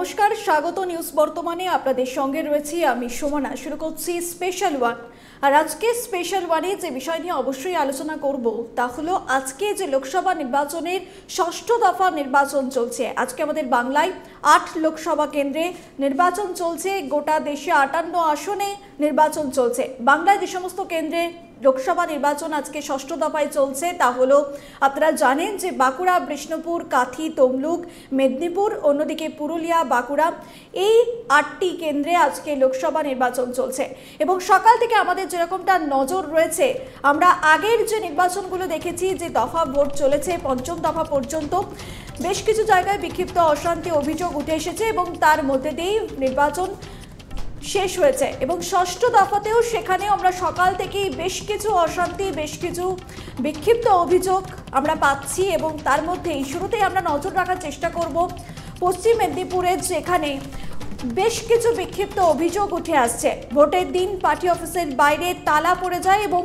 নমস্কার স্বাগত নিউজ বর্তমানে আপনাদের সঙ্গে রয়েছি আমি সোমনা শুরু করছি স্পেশাল ওয়ান আর আজকে স্পেশাল ওয়ানে যে বিষয় নিয়ে অবশ্যই আলোচনা করব তা হলো আজকে যে লোকসভা নির্বাচনের ষষ্ঠ দফা নির্বাচন চলছে আজকে আমাদের বাংলায় আট লোকসভা কেন্দ্রে নির্বাচন চলছে গোটা দেশে আটান্ন আসনে নির্বাচন চলছে বাংলায় যে সমস্ত কেন্দ্রে লোকসভা নির্বাচন আজকে ষষ্ঠ দফায় চলছে তা হলো আপনারা জানেন যে বাঁকুড়া বিষ্ণুপুর কাথি তমলুক মেদিনীপুর অন্যদিকে পুরুলিয়া বাঁকুড়া এই আটটি কেন্দ্রে আজকে লোকসভা নির্বাচন চলছে এবং সকাল থেকে আমাদের যেরকমটা নজর রয়েছে আমরা আগের যে নির্বাচনগুলো দেখেছি যে দফা ভোট চলেছে পঞ্চম দফা পর্যন্ত বেশ কিছু জায়গায় বিক্ষিপ্ত অশান্তি অভিযোগ উঠে এসেছে এবং তার মধ্যে দিয়েই নির্বাচন শেষ হয়েছে এবং ষষ্ঠ দফাতেও সেখানেও আমরা সকাল থেকেই বেশ কিছু অশান্তি বেশ কিছু বিক্ষিপ্ত অভিযোগ আমরা পাচ্ছি এবং তার মধ্যে শুরুতেই আমরা নজর রাখার চেষ্টা করব পশ্চিম মেদিনীপুরের যেখানে বেশ কিছু বিক্ষিপ্ত অভিযোগ উঠে আসছে ভোটের দিন পার্টি অফিসের বাইরে তালা পড়ে যায় এবং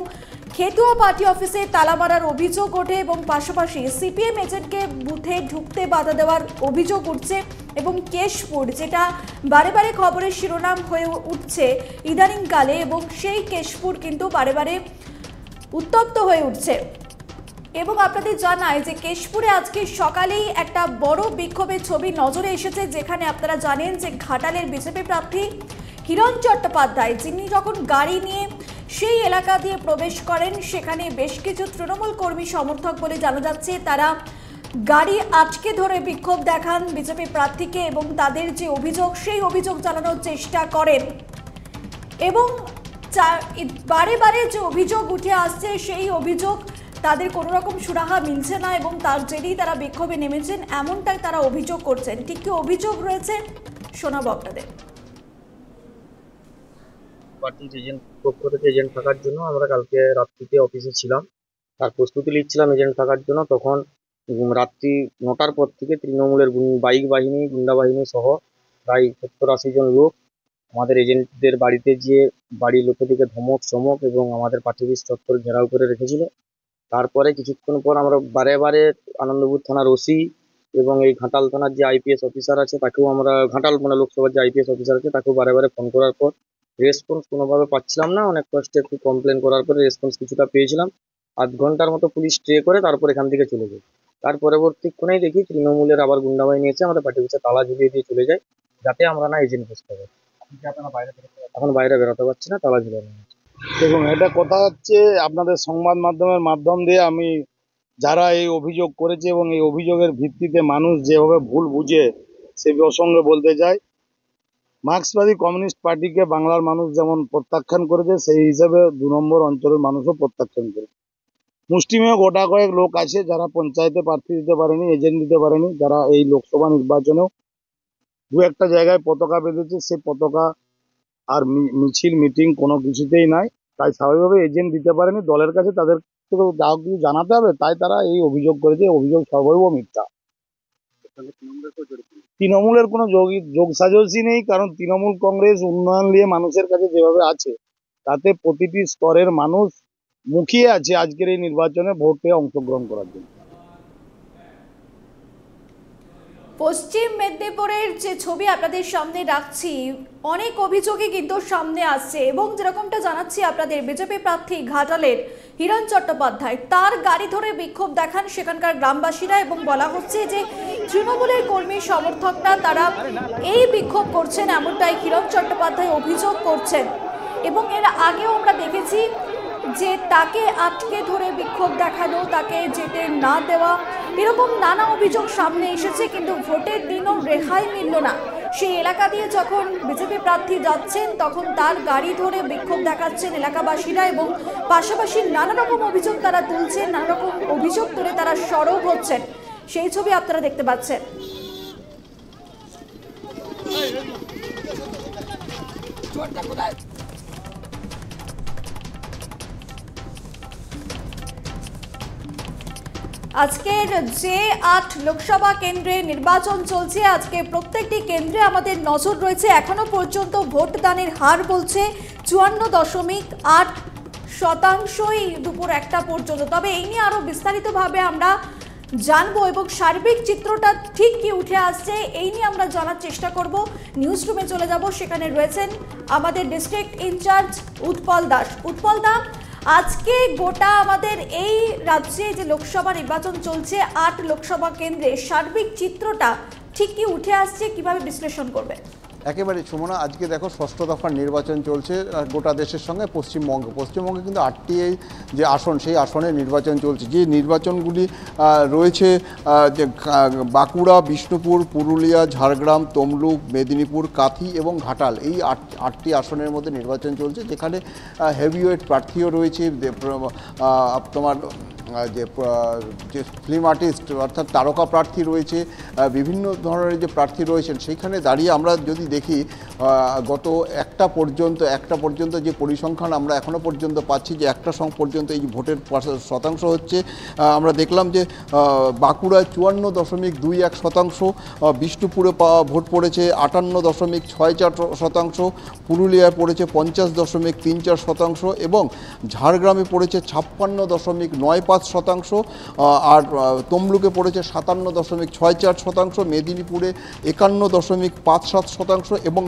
খেতুয়া পার্টি অফিসে তালা মারার অভিযোগ ওঠে এবং পাশাপাশি সিপিএম এজেন্টকে বুথে ঢুকতে বাধা দেওয়ার অভিযোগ উঠছে এবং কেশপুর যেটা বারে বারে খবরের শিরোনাম হয়ে উঠছে ইদানিংকালে এবং সেই কেশপুর কিন্তু বারে বারে উত্তপ্ত হয়ে উঠছে এবং আপনাদের জানায় যে কেশপুরে আজকে সকালেই একটা বড় বিক্ষোভের ছবি নজরে এসেছে যেখানে আপনারা জানেন যে ঘাটালের বিজেপি প্রার্থী হিরণ চট্টোপাধ্যায় যিনি যখন গাড়ি নিয়ে সেই এলাকা দিয়ে প্রবেশ করেন সেখানে বেশ কিছু তৃণমূল কর্মী সমর্থক বলে জানা যাচ্ছে তারা গাড়ি আটকে ধরে বিক্ষোভ দেখান বিজেপি প্রার্থীকে এবং তাদের যে অভিযোগ সেই অভিযোগ জানানোর চেষ্টা করেন এবং বারে বারে যে অভিযোগ উঠে আসছে সেই অভিযোগ তাদের কোনো রকম সুরাহা মিলছে না এবং তার জেরেই তারা বিক্ষোভে নেমেছেন এমনটাই তারা অভিযোগ করছেন ঠিক কি অভিযোগ রয়েছে শোনাব আপনাদের পার্টির এজেন্ট পক্ষ থেকে এজেন্ট থাকার জন্য আমরা কালকে রাত্রিতে অফিসে ছিলাম তার প্রস্তুতি নিচ্ছিলাম এজেন্ট থাকার জন্য তখন রাত্রি নটার পর থেকে তৃণমূলের বাইক বাহিনী গুন্ডা বাহিনী সহ প্রায় সত্তর আশি জন লোক আমাদের এজেন্টদের বাড়িতে গিয়ে বাড়ির দিকে ধমক চমক এবং আমাদের পার্টির চত্বর ঘেরাও করে রেখেছিল তারপরে কিছুক্ষণ পর আমরা বারে বারে আনন্দপুর থানার ওসি এবং এই ঘাটাল থানার যে আইপিএস অফিসার আছে তাকেও আমরা ঘাটাল মানে লোকসভার যে আইপিএস অফিসার আছে তাকেও বারে বারে ফোন করার পর রেসপন্স কোনোভাবে পাচ্ছিলাম না অনেক কষ্টে একটু কমপ্লেন করার পরে রেসপন্স কিছুটা পেয়েছিলাম আধ ঘন্টার মতো পুলিশ স্টে করে তারপর এখান থেকে চলে যায় তার পরবর্তীক্ষণেই দেখি তৃণমূলের আবার গুন্ডাবাই নিয়েছে আমাদের পার্টি পিছিয়ে তালা ঝুলিয়ে দিয়ে চলে যায় যাতে আমরা না এজেন্ট বসতে পারি এখন বাইরে বেরোতে পারছি না তালা ঝুলে দেখুন এটা কথা হচ্ছে আপনাদের সংবাদ মাধ্যমের মাধ্যম দিয়ে আমি যারা এই অভিযোগ করেছে এবং এই অভিযোগের ভিত্তিতে মানুষ যেভাবে ভুল বুঝে সে প্রসঙ্গে বলতে যায় মার্ক্সবাদী কমিউনিস্ট পার্টিকে বাংলার মানুষ যেমন প্রত্যাখ্যান করেছে সেই হিসাবে দু নম্বর অঞ্চলের মানুষও প্রত্যাখ্যান করে মুষ্টিমেয় গোটা কয়েক লোক আছে যারা পঞ্চায়েতে প্রার্থী দিতে পারেনি এজেন্ট দিতে পারেনি যারা এই লোকসভা নির্বাচনেও দু একটা জায়গায় পতাকা বেঁধেছে সে পতাকা আর মিছিল মিটিং কোনো কিছুতেই নাই তাই স্বাভাবিকভাবে এজেন্ট দিতে পারেনি দলের কাছে তাদের যাহোক কিছু জানাতে হবে তাই তারা এই অভিযোগ করেছে অভিযোগ সর্বৈব মিথ্যা তৃণমূলের কোনো যোগসাজসই নেই কারণ তৃণমূল কংগ্রেস উন্নয়ন নিয়ে মানুষের কাছে যেভাবে আছে তাতে প্রতিটি স্তরের মানুষ মুখিয়ে আছে আজকের এই নির্বাচনে ভোটে অংশগ্রহণ করার জন্য পশ্চিম মেদিনীপুরের যে ছবি আপনাদের সামনে রাখছি অনেক অভিযোগই কিন্তু সামনে আসছে এবং যেরকমটা জানাচ্ছি আপনাদের বিজেপি প্রার্থী ঘাটালের হিরণ চট্টোপাধ্যায় তার গাড়ি ধরে বিক্ষোভ দেখান সেখানকার গ্রামবাসীরা এবং বলা হচ্ছে যে তৃণমূলের কর্মী সমর্থকরা তারা এই বিক্ষোভ করছেন এমনটাই হিরণ চট্টোপাধ্যায় অভিযোগ করছেন এবং এর আগেও আমরা দেখেছি যে তাকে আটকে ধরে বিক্ষোভ দেখানো তাকে যেতে না দেওয়া এরকম নানা অভিযোগ সামনে এসেছে কিন্তু ভোটের দিনও রেহাই মিলল না সেই এলাকা দিয়ে যখন বিজেপি প্রার্থী যাচ্ছেন তখন তার গাড়ি ধরে বিক্ষোভ দেখাচ্ছেন এলাকাবাসীরা এবং পাশাপাশি নানা রকম অভিযোগ তারা তুলছেন নানা রকম অভিযোগ তুলে তারা সরব হচ্ছেন সেই ছবি আপনারা দেখতে পাচ্ছেন আজকের যে আট লোকসভা কেন্দ্রে নির্বাচন চলছে আজকে প্রত্যেকটি কেন্দ্রে আমাদের নজর রয়েছে এখনো পর্যন্ত ভোটদানের হার বলছে চুয়ান্ন দশমিক আট শতাংশই দুপুর একটা পর্যন্ত তবে এই নিয়ে আরও বিস্তারিতভাবে আমরা জানবো এবং সার্বিক চিত্রটা ঠিক কি উঠে আসছে এই নিয়ে আমরা জানার চেষ্টা করব নিউজ রুমে চলে যাব সেখানে রয়েছেন আমাদের ডিস্ট্রিক্ট ইনচার্জ উৎপল দাস উৎপল দাস আজকে গোটা আমাদের এই রাজ্যে যে লোকসভা নির্বাচন চলছে আট লোকসভা কেন্দ্রে সার্বিক চিত্রটা ঠিক কি উঠে আসছে কিভাবে বিশ্লেষণ করবে একেবারে সুমনা আজকে দেখো ষষ্ঠ দফার নির্বাচন চলছে গোটা দেশের সঙ্গে পশ্চিমবঙ্গ পশ্চিমবঙ্গে কিন্তু আটটি যে আসন সেই আসনে নির্বাচন চলছে যে নির্বাচনগুলি রয়েছে যে বাঁকুড়া বিষ্ণুপুর পুরুলিয়া ঝাড়গ্রাম তমলুক মেদিনীপুর কাথি এবং ঘাটাল এই আট আটটি আসনের মধ্যে নির্বাচন চলছে যেখানে হেভিওয়েট প্রার্থীও রয়েছে তোমার যে যে ফিল্ম আর্টিস্ট অর্থাৎ তারকা প্রার্থী রয়েছে বিভিন্ন ধরনের যে প্রার্থী রয়েছেন সেইখানে দাঁড়িয়ে আমরা যদি দেখি গত একটা পর্যন্ত একটা পর্যন্ত যে পরিসংখ্যান আমরা এখনও পর্যন্ত পাচ্ছি যে একটা সং পর্যন্ত এই ভোটের শতাংশ হচ্ছে আমরা দেখলাম যে বাঁকুড়ায় চুয়ান্ন দশমিক দুই এক শতাংশ বিষ্ণুপুরে ভোট পড়েছে আটান্ন দশমিক ছয় চার শতাংশ পুরুলিয়ায় পড়েছে পঞ্চাশ দশমিক তিন চার শতাংশ এবং ঝাড়গ্রামে পড়েছে ছাপ্পান্ন দশমিক নয় পাঁচ পাঁচ শতাংশ আর তমলুকে পড়েছে সাতান্ন দশমিক ছয় চার শতাংশ মেদিনীপুরে একান্ন দশমিক পাঁচ সাত শতাংশ এবং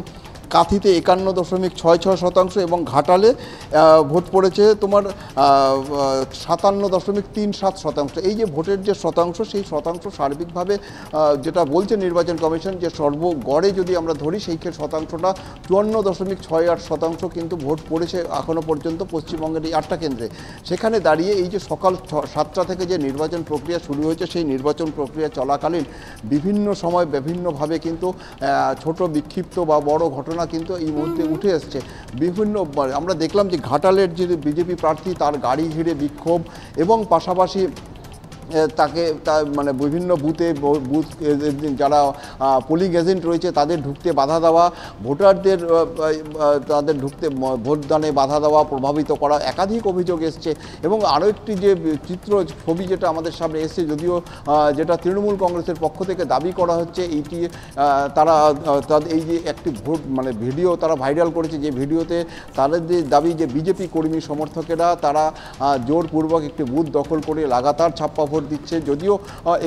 কাঁথিতে একান্ন দশমিক ছয় ছয় শতাংশ এবং ঘাটালে ভোট পড়েছে তোমার সাতান্ন দশমিক তিন সাত শতাংশ এই যে ভোটের যে শতাংশ সেই শতাংশ সার্বিকভাবে যেটা বলছে নির্বাচন কমিশন যে সর্বগড়ে যদি আমরা ধরি সেই শতাংশটা চুয়ান্ন দশমিক ছয় আট শতাংশ কিন্তু ভোট পড়েছে এখনও পর্যন্ত পশ্চিমবঙ্গের এই আটটা কেন্দ্রে সেখানে দাঁড়িয়ে এই যে সকাল সাতটা থেকে যে নির্বাচন প্রক্রিয়া শুরু হয়েছে সেই নির্বাচন প্রক্রিয়া চলাকালীন বিভিন্ন সময় বিভিন্নভাবে কিন্তু ছোট বিক্ষিপ্ত বা বড় ঘটনা ঘটনা কিন্তু এই মুহূর্তে উঠে এসছে বিভিন্ন মানে আমরা দেখলাম যে ঘাটালের যে বিজেপি প্রার্থী তার গাড়ি ঘিরে বিক্ষোভ এবং পাশাপাশি তাকে তার মানে বিভিন্ন বুথে বুথ যারা পোলিং এজেন্ট রয়েছে তাদের ঢুকতে বাধা দেওয়া ভোটারদের তাদের ঢুকতে ভোটদানে বাধা দেওয়া প্রভাবিত করা একাধিক অভিযোগ এসছে এবং আরও একটি যে চিত্র ছবি যেটা আমাদের সামনে এসছে যদিও যেটা তৃণমূল কংগ্রেসের পক্ষ থেকে দাবি করা হচ্ছে এইটি তারা তাদের এই যে একটি ভোট মানে ভিডিও তারা ভাইরাল করেছে যে ভিডিওতে তাদের যে দাবি যে বিজেপি কর্মী সমর্থকেরা তারা জোরপূর্বক একটি বুথ দখল করে লাগাতার ছাপ্পা খবর দিচ্ছে যদিও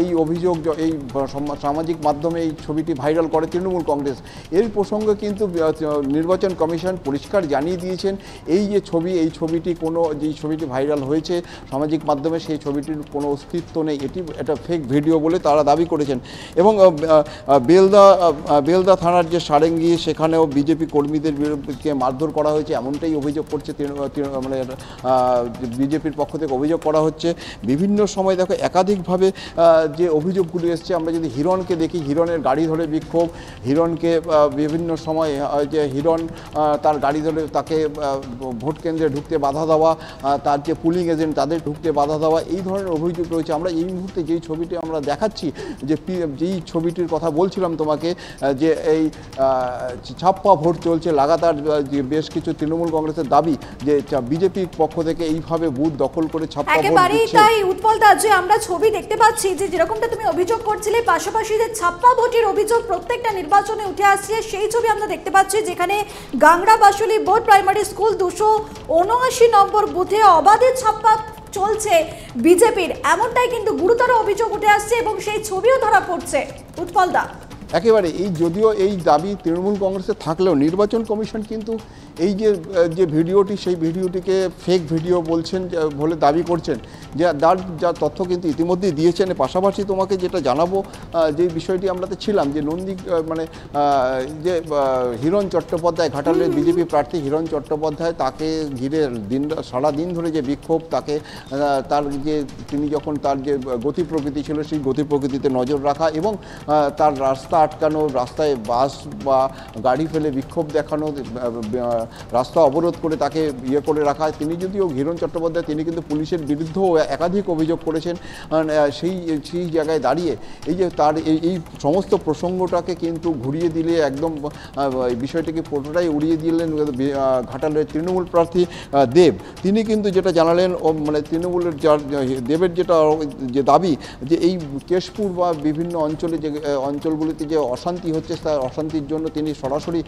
এই অভিযোগ এই সামাজিক মাধ্যমে এই ছবিটি ভাইরাল করে তৃণমূল কংগ্রেস এর প্রসঙ্গে কিন্তু নির্বাচন কমিশন পরিষ্কার জানিয়ে দিয়েছেন এই যে ছবি এই ছবিটি কোনো যে ছবিটি ভাইরাল হয়েছে সামাজিক মাধ্যমে সেই ছবিটির কোনো অস্তিত্ব নেই এটি একটা ফেক ভিডিও বলে তারা দাবি করেছেন এবং বেলদা বেলদা থানার যে সারেঙ্গি সেখানেও বিজেপি কর্মীদের বিরুদ্ধে মারধর করা হয়েছে এমনটাই অভিযোগ করছে মানে বিজেপির পক্ষ থেকে অভিযোগ করা হচ্ছে বিভিন্ন সময় দেখো একাধিকভাবে যে অভিযোগগুলি এসছে আমরা যদি হিরণকে দেখি হিরণের গাড়ি ধরে বিক্ষোভ হিরণকে বিভিন্ন সময়ে যে হিরণ তার গাড়ি ধরে তাকে ভোট কেন্দ্রে ঢুকতে বাধা দেওয়া তার যে পুলিং এজেন্ট তাদের ঢুকতে বাধা দেওয়া এই ধরনের অভিযোগ রয়েছে আমরা এই মুহূর্তে যেই ছবিটি আমরা দেখাচ্ছি যে যেই ছবিটির কথা বলছিলাম তোমাকে যে এই ছাপ্পা ভোট চলছে লাগাতার যে বেশ কিছু তৃণমূল কংগ্রেসের দাবি যে বিজেপির পক্ষ থেকে এইভাবে বুথ দখল করে ছাপ্পা ভোট দিচ্ছে আমরা ছবি দেখতে পাচ্ছি যে যেরকমটা তুমি অভিযোগ করছিলে পাশাপাশি যে ছাপ্পা ভোটের অভিযোগ প্রত্যেকটা নির্বাচনে উঠে আসছে সেই ছবি আমরা দেখতে পাচ্ছি যেখানে Gangra Basuli board primary school দুশো উনআশি নম্বর বুথে অবাধে ছাপ্পা চলছে বিজেপির এমনটাই কিন্তু গুরুতর অভিযোগ উঠে আসছে এবং সেই ছবিও ধরা পড়ছে উৎপল দা একেবারে এই যদিও এই দাবি তৃণমূল কংগ্রেসে থাকলেও নির্বাচন কমিশন কিন্তু এই যে যে ভিডিওটি সেই ভিডিওটিকে ফেক ভিডিও বলছেন বলে দাবি করছেন যে তার যা তথ্য কিন্তু ইতিমধ্যেই দিয়েছেন পাশাপাশি তোমাকে যেটা জানাবো যে বিষয়টি আমরা তো ছিলাম যে নন্দী মানে যে হিরণ চট্টোপাধ্যায় ঘাটালের বিজেপি প্রার্থী হিরণ চট্টোপাধ্যায় তাকে ঘিরে দিন সারা দিন ধরে যে বিক্ষোভ তাকে তার যে তিনি যখন তার যে গতি প্রকৃতি ছিল সেই গতি প্রকৃতিতে নজর রাখা এবং তার রাস্তা আটকানো রাস্তায় বাস বা গাড়ি ফেলে বিক্ষোভ দেখানো রাস্তা অবরোধ করে তাকে ইয়ে করে রাখা তিনি যদিও ঘিরণ চট্টোপাধ্যায় তিনি কিন্তু পুলিশের বিরুদ্ধেও একাধিক অভিযোগ করেছেন সেই সেই জায়গায় দাঁড়িয়ে এই যে তার এই সমস্ত প্রসঙ্গটাকে কিন্তু ঘুরিয়ে দিলে একদম বিষয়টিকে পুরোটাই উড়িয়ে দিলেন ঘাটালের তৃণমূল প্রার্থী দেব তিনি কিন্তু যেটা জানালেন ও মানে তৃণমূলের যার দেবের যেটা যে দাবি যে এই কেশপুর বা বিভিন্ন অঞ্চলে যে অঞ্চলগুলিতে যে অশান্তি হচ্ছে তার অশান্তির জন্য তিনি সরাসরি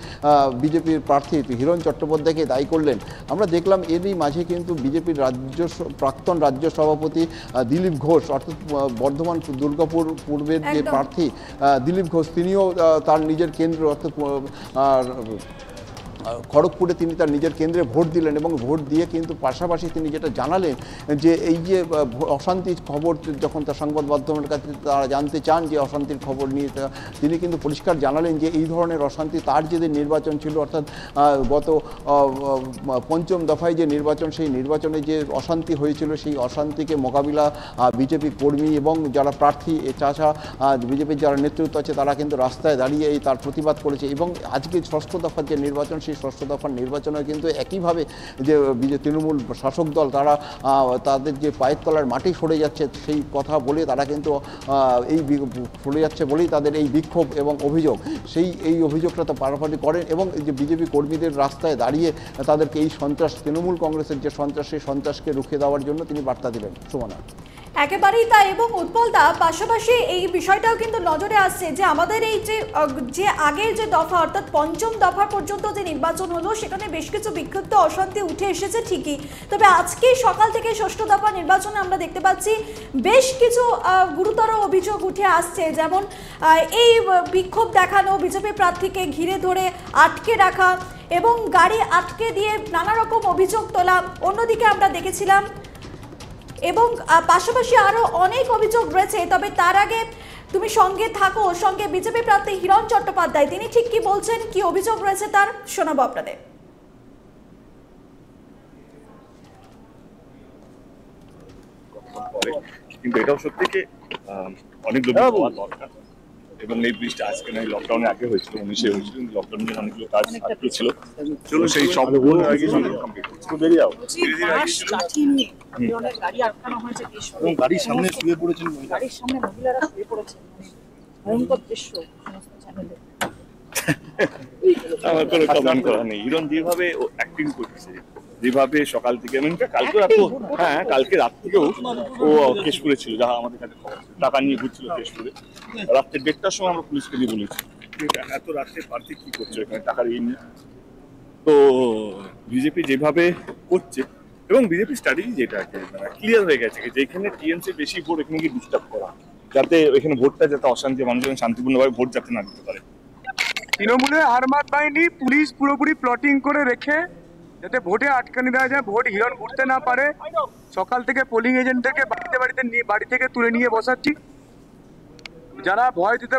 বিজেপির প্রার্থী হিরণ চট্টোপাধ্যায়কে দায়ী করলেন আমরা দেখলাম এরই মাঝে কিন্তু বিজেপির রাজ্য প্রাক্তন রাজ্য সভাপতি দিলীপ ঘোষ অর্থাৎ বর্ধমান দুর্গাপুর পূর্বের যে প্রার্থী দিলীপ ঘোষ তিনিও তার নিজের কেন্দ্র অর্থাৎ খড়গপুরে তিনি তার নিজের কেন্দ্রে ভোট দিলেন এবং ভোট দিয়ে কিন্তু পাশাপাশি তিনি যেটা জানালেন যে এই যে অশান্তির খবর যখন তার সংবাদ মাধ্যমের কাছে তারা জানতে চান যে অশান্তির খবর নিয়ে তিনি কিন্তু পরিষ্কার জানালেন যে এই ধরনের অশান্তি তার যে নির্বাচন ছিল অর্থাৎ গত পঞ্চম দফায় যে নির্বাচন সেই নির্বাচনে যে অশান্তি হয়েছিল সেই অশান্তিকে মোকাবিলা বিজেপি কর্মী এবং যারা প্রার্থী চাষা বিজেপির যারা নেতৃত্ব আছে তারা কিন্তু রাস্তায় দাঁড়িয়ে তার প্রতিবাদ করেছে এবং আজকে ষষ্ঠ দফার যে নির্বাচন সেই সেই ষষ্ঠ দফার নির্বাচনে কিন্তু একইভাবে যে তৃণমূল শাসক দল তারা তাদের যে পায়ের তলার মাটি সরে যাচ্ছে সেই কথা বলে তারা কিন্তু এই সরে যাচ্ছে বলেই তাদের এই বিক্ষোভ এবং অভিযোগ সেই এই অভিযোগটা তো পারাপারি করেন এবং যে বিজেপি কর্মীদের রাস্তায় দাঁড়িয়ে তাদেরকে এই সন্ত্রাস তৃণমূল কংগ্রেসের যে সন্ত্রাস সেই সন্ত্রাসকে রুখে দেওয়ার জন্য তিনি বার্তা দিলেন সুমনা একেবারেই তা এবং উৎপলদা পাশাপাশি এই বিষয়টাও কিন্তু নজরে আসছে যে আমাদের এই যে যে আগের যে দফা অর্থাৎ পঞ্চম দফা পর্যন্ত যে নির্বাচন হলো সেখানে বেশ কিছু বিক্ষুব্ধ অশান্তি উঠে এসেছে ঠিকই তবে আজকে সকাল থেকে ষষ্ঠ দফা নির্বাচনে আমরা দেখতে পাচ্ছি বেশ কিছু গুরুতর অভিযোগ উঠে আসছে যেমন এই বিক্ষোভ দেখানো বিজেপি প্রার্থীকে ঘিরে ধরে আটকে রাখা এবং গাড়ি আটকে দিয়ে নানা রকম অভিযোগ তোলা অন্যদিকে আমরা দেখেছিলাম এবং পাশাপাশি আরও অনেক অভিযোগ রয়েছে তবে তার আগে তুমি সঙ্গে থাকো সঙ্গে বিজেপি প্রার্থী হিরণ চট্টোপাধ্যায় তিনি ঠিক কি বলছেন কি অভিযোগ রয়েছে তার শোনাব আপনাদের কিন্তু এটাও সত্যি কি অনেক হ্যাঁ, দরকার এবং এই ব্রিজটা আজকে নয় লকডাউনের আগে হয়েছিল উনিশে হয়েছিল কিন্তু লকডাউনের অনেকগুলো কাজ আটকে ছিল চলো সেই সব বেরিয়ে যাও এবং গাড়ির সামনে শুয়ে পড়েছেন গাড়ির সামনে মহিলারা শুয়ে পড়েছেন মানে আমার কোনো কমান আচ্ছা, করা আচ্ছা। নেই হিরণ যেভাবে অ্যাক্টিং করতেছে যেভাবে সকাল থেকে এমন মানে কালকে রাত হ্যাঁ কালকে রাত থেকেও ও কেশপুরে ছিল যাহা আমাদের কাছে টাকা নিয়ে ঘুরছিল কেশপুরে রাত্রে দেড়টার সময় আমরা পুলিশকে দিয়ে বলেছি এত রাত্রে প্রার্থী কি করছে এখানে টাকার ইন নিয়ে তো বিজেপি যেভাবে করছে এবং বিজেপি স্ট্র্যাটেজি যেটা আছে মানে ক্লিয়ার হয়ে গেছে যেখানে টিএমসি বেশি ভোট এখানে গিয়ে ডিস্টার্ব করা যাতে এখানে ভোটটা যাতে অশান্তি মানুষজন শান্তিপূর্ণভাবে ভোট যাতে না দিতে পারে তৃণমূলের আর্মার বাহিনী পুলিশ পুরোপুরি প্লটিং করে রেখে যাতে ভোটে আটকানি দেওয়া যায় ভোট হিরণ করতে না পারে সকাল থেকে পোলিং এজেন্টদেরকে বাড়িতে বাড়িতে বাড়ি থেকে তুলে নিয়ে বসাচ্ছি যারা ভয় দিতে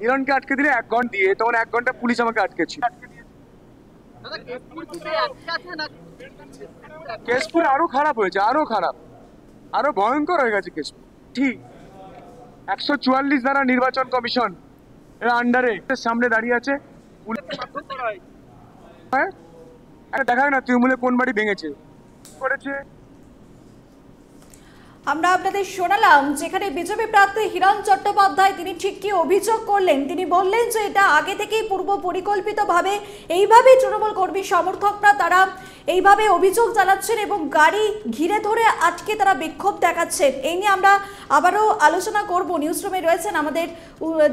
হিরণকে আটকে দিলে এক ঘন্টা দিয়ে তখন এক ঘন্টা পুলিশ আমাকে আটকেছি কেশপুর আরো খারাপ হয়েছে আরো খারাপ আরো ভয়ঙ্কর হয়ে গেছে কেশপুর ঠিক একশো চুয়াল্লিশ দ্বারা নির্বাচন কমিশন এরা আন্ডারে সামনে দাঁড়িয়ে আছে হ্যাঁ আরে দেখাক না তৃণমূলে কোন বাড়ি ভেঙেছে করেছে আমরা আপনাদের শোনালাম যেখানে বিজেপি প্রার্থী হিরণ চট্টোপাধ্যায় তিনি ঠিক কি অভিযোগ করলেন তিনি বললেন যে এটা আগে থেকেই পূর্ব পরিকল্পিতভাবে এইভাবেই তৃণমূল কর্মী সমর্থকরা তারা এইভাবে অভিযোগ জানাচ্ছেন এবং গাড়ি ঘিরে ধরে আটকে তারা বিক্ষোভ দেখাচ্ছেন এই নিয়ে আমরা আবারও আলোচনা করব নিউজরুমে রয়েছেন আমাদের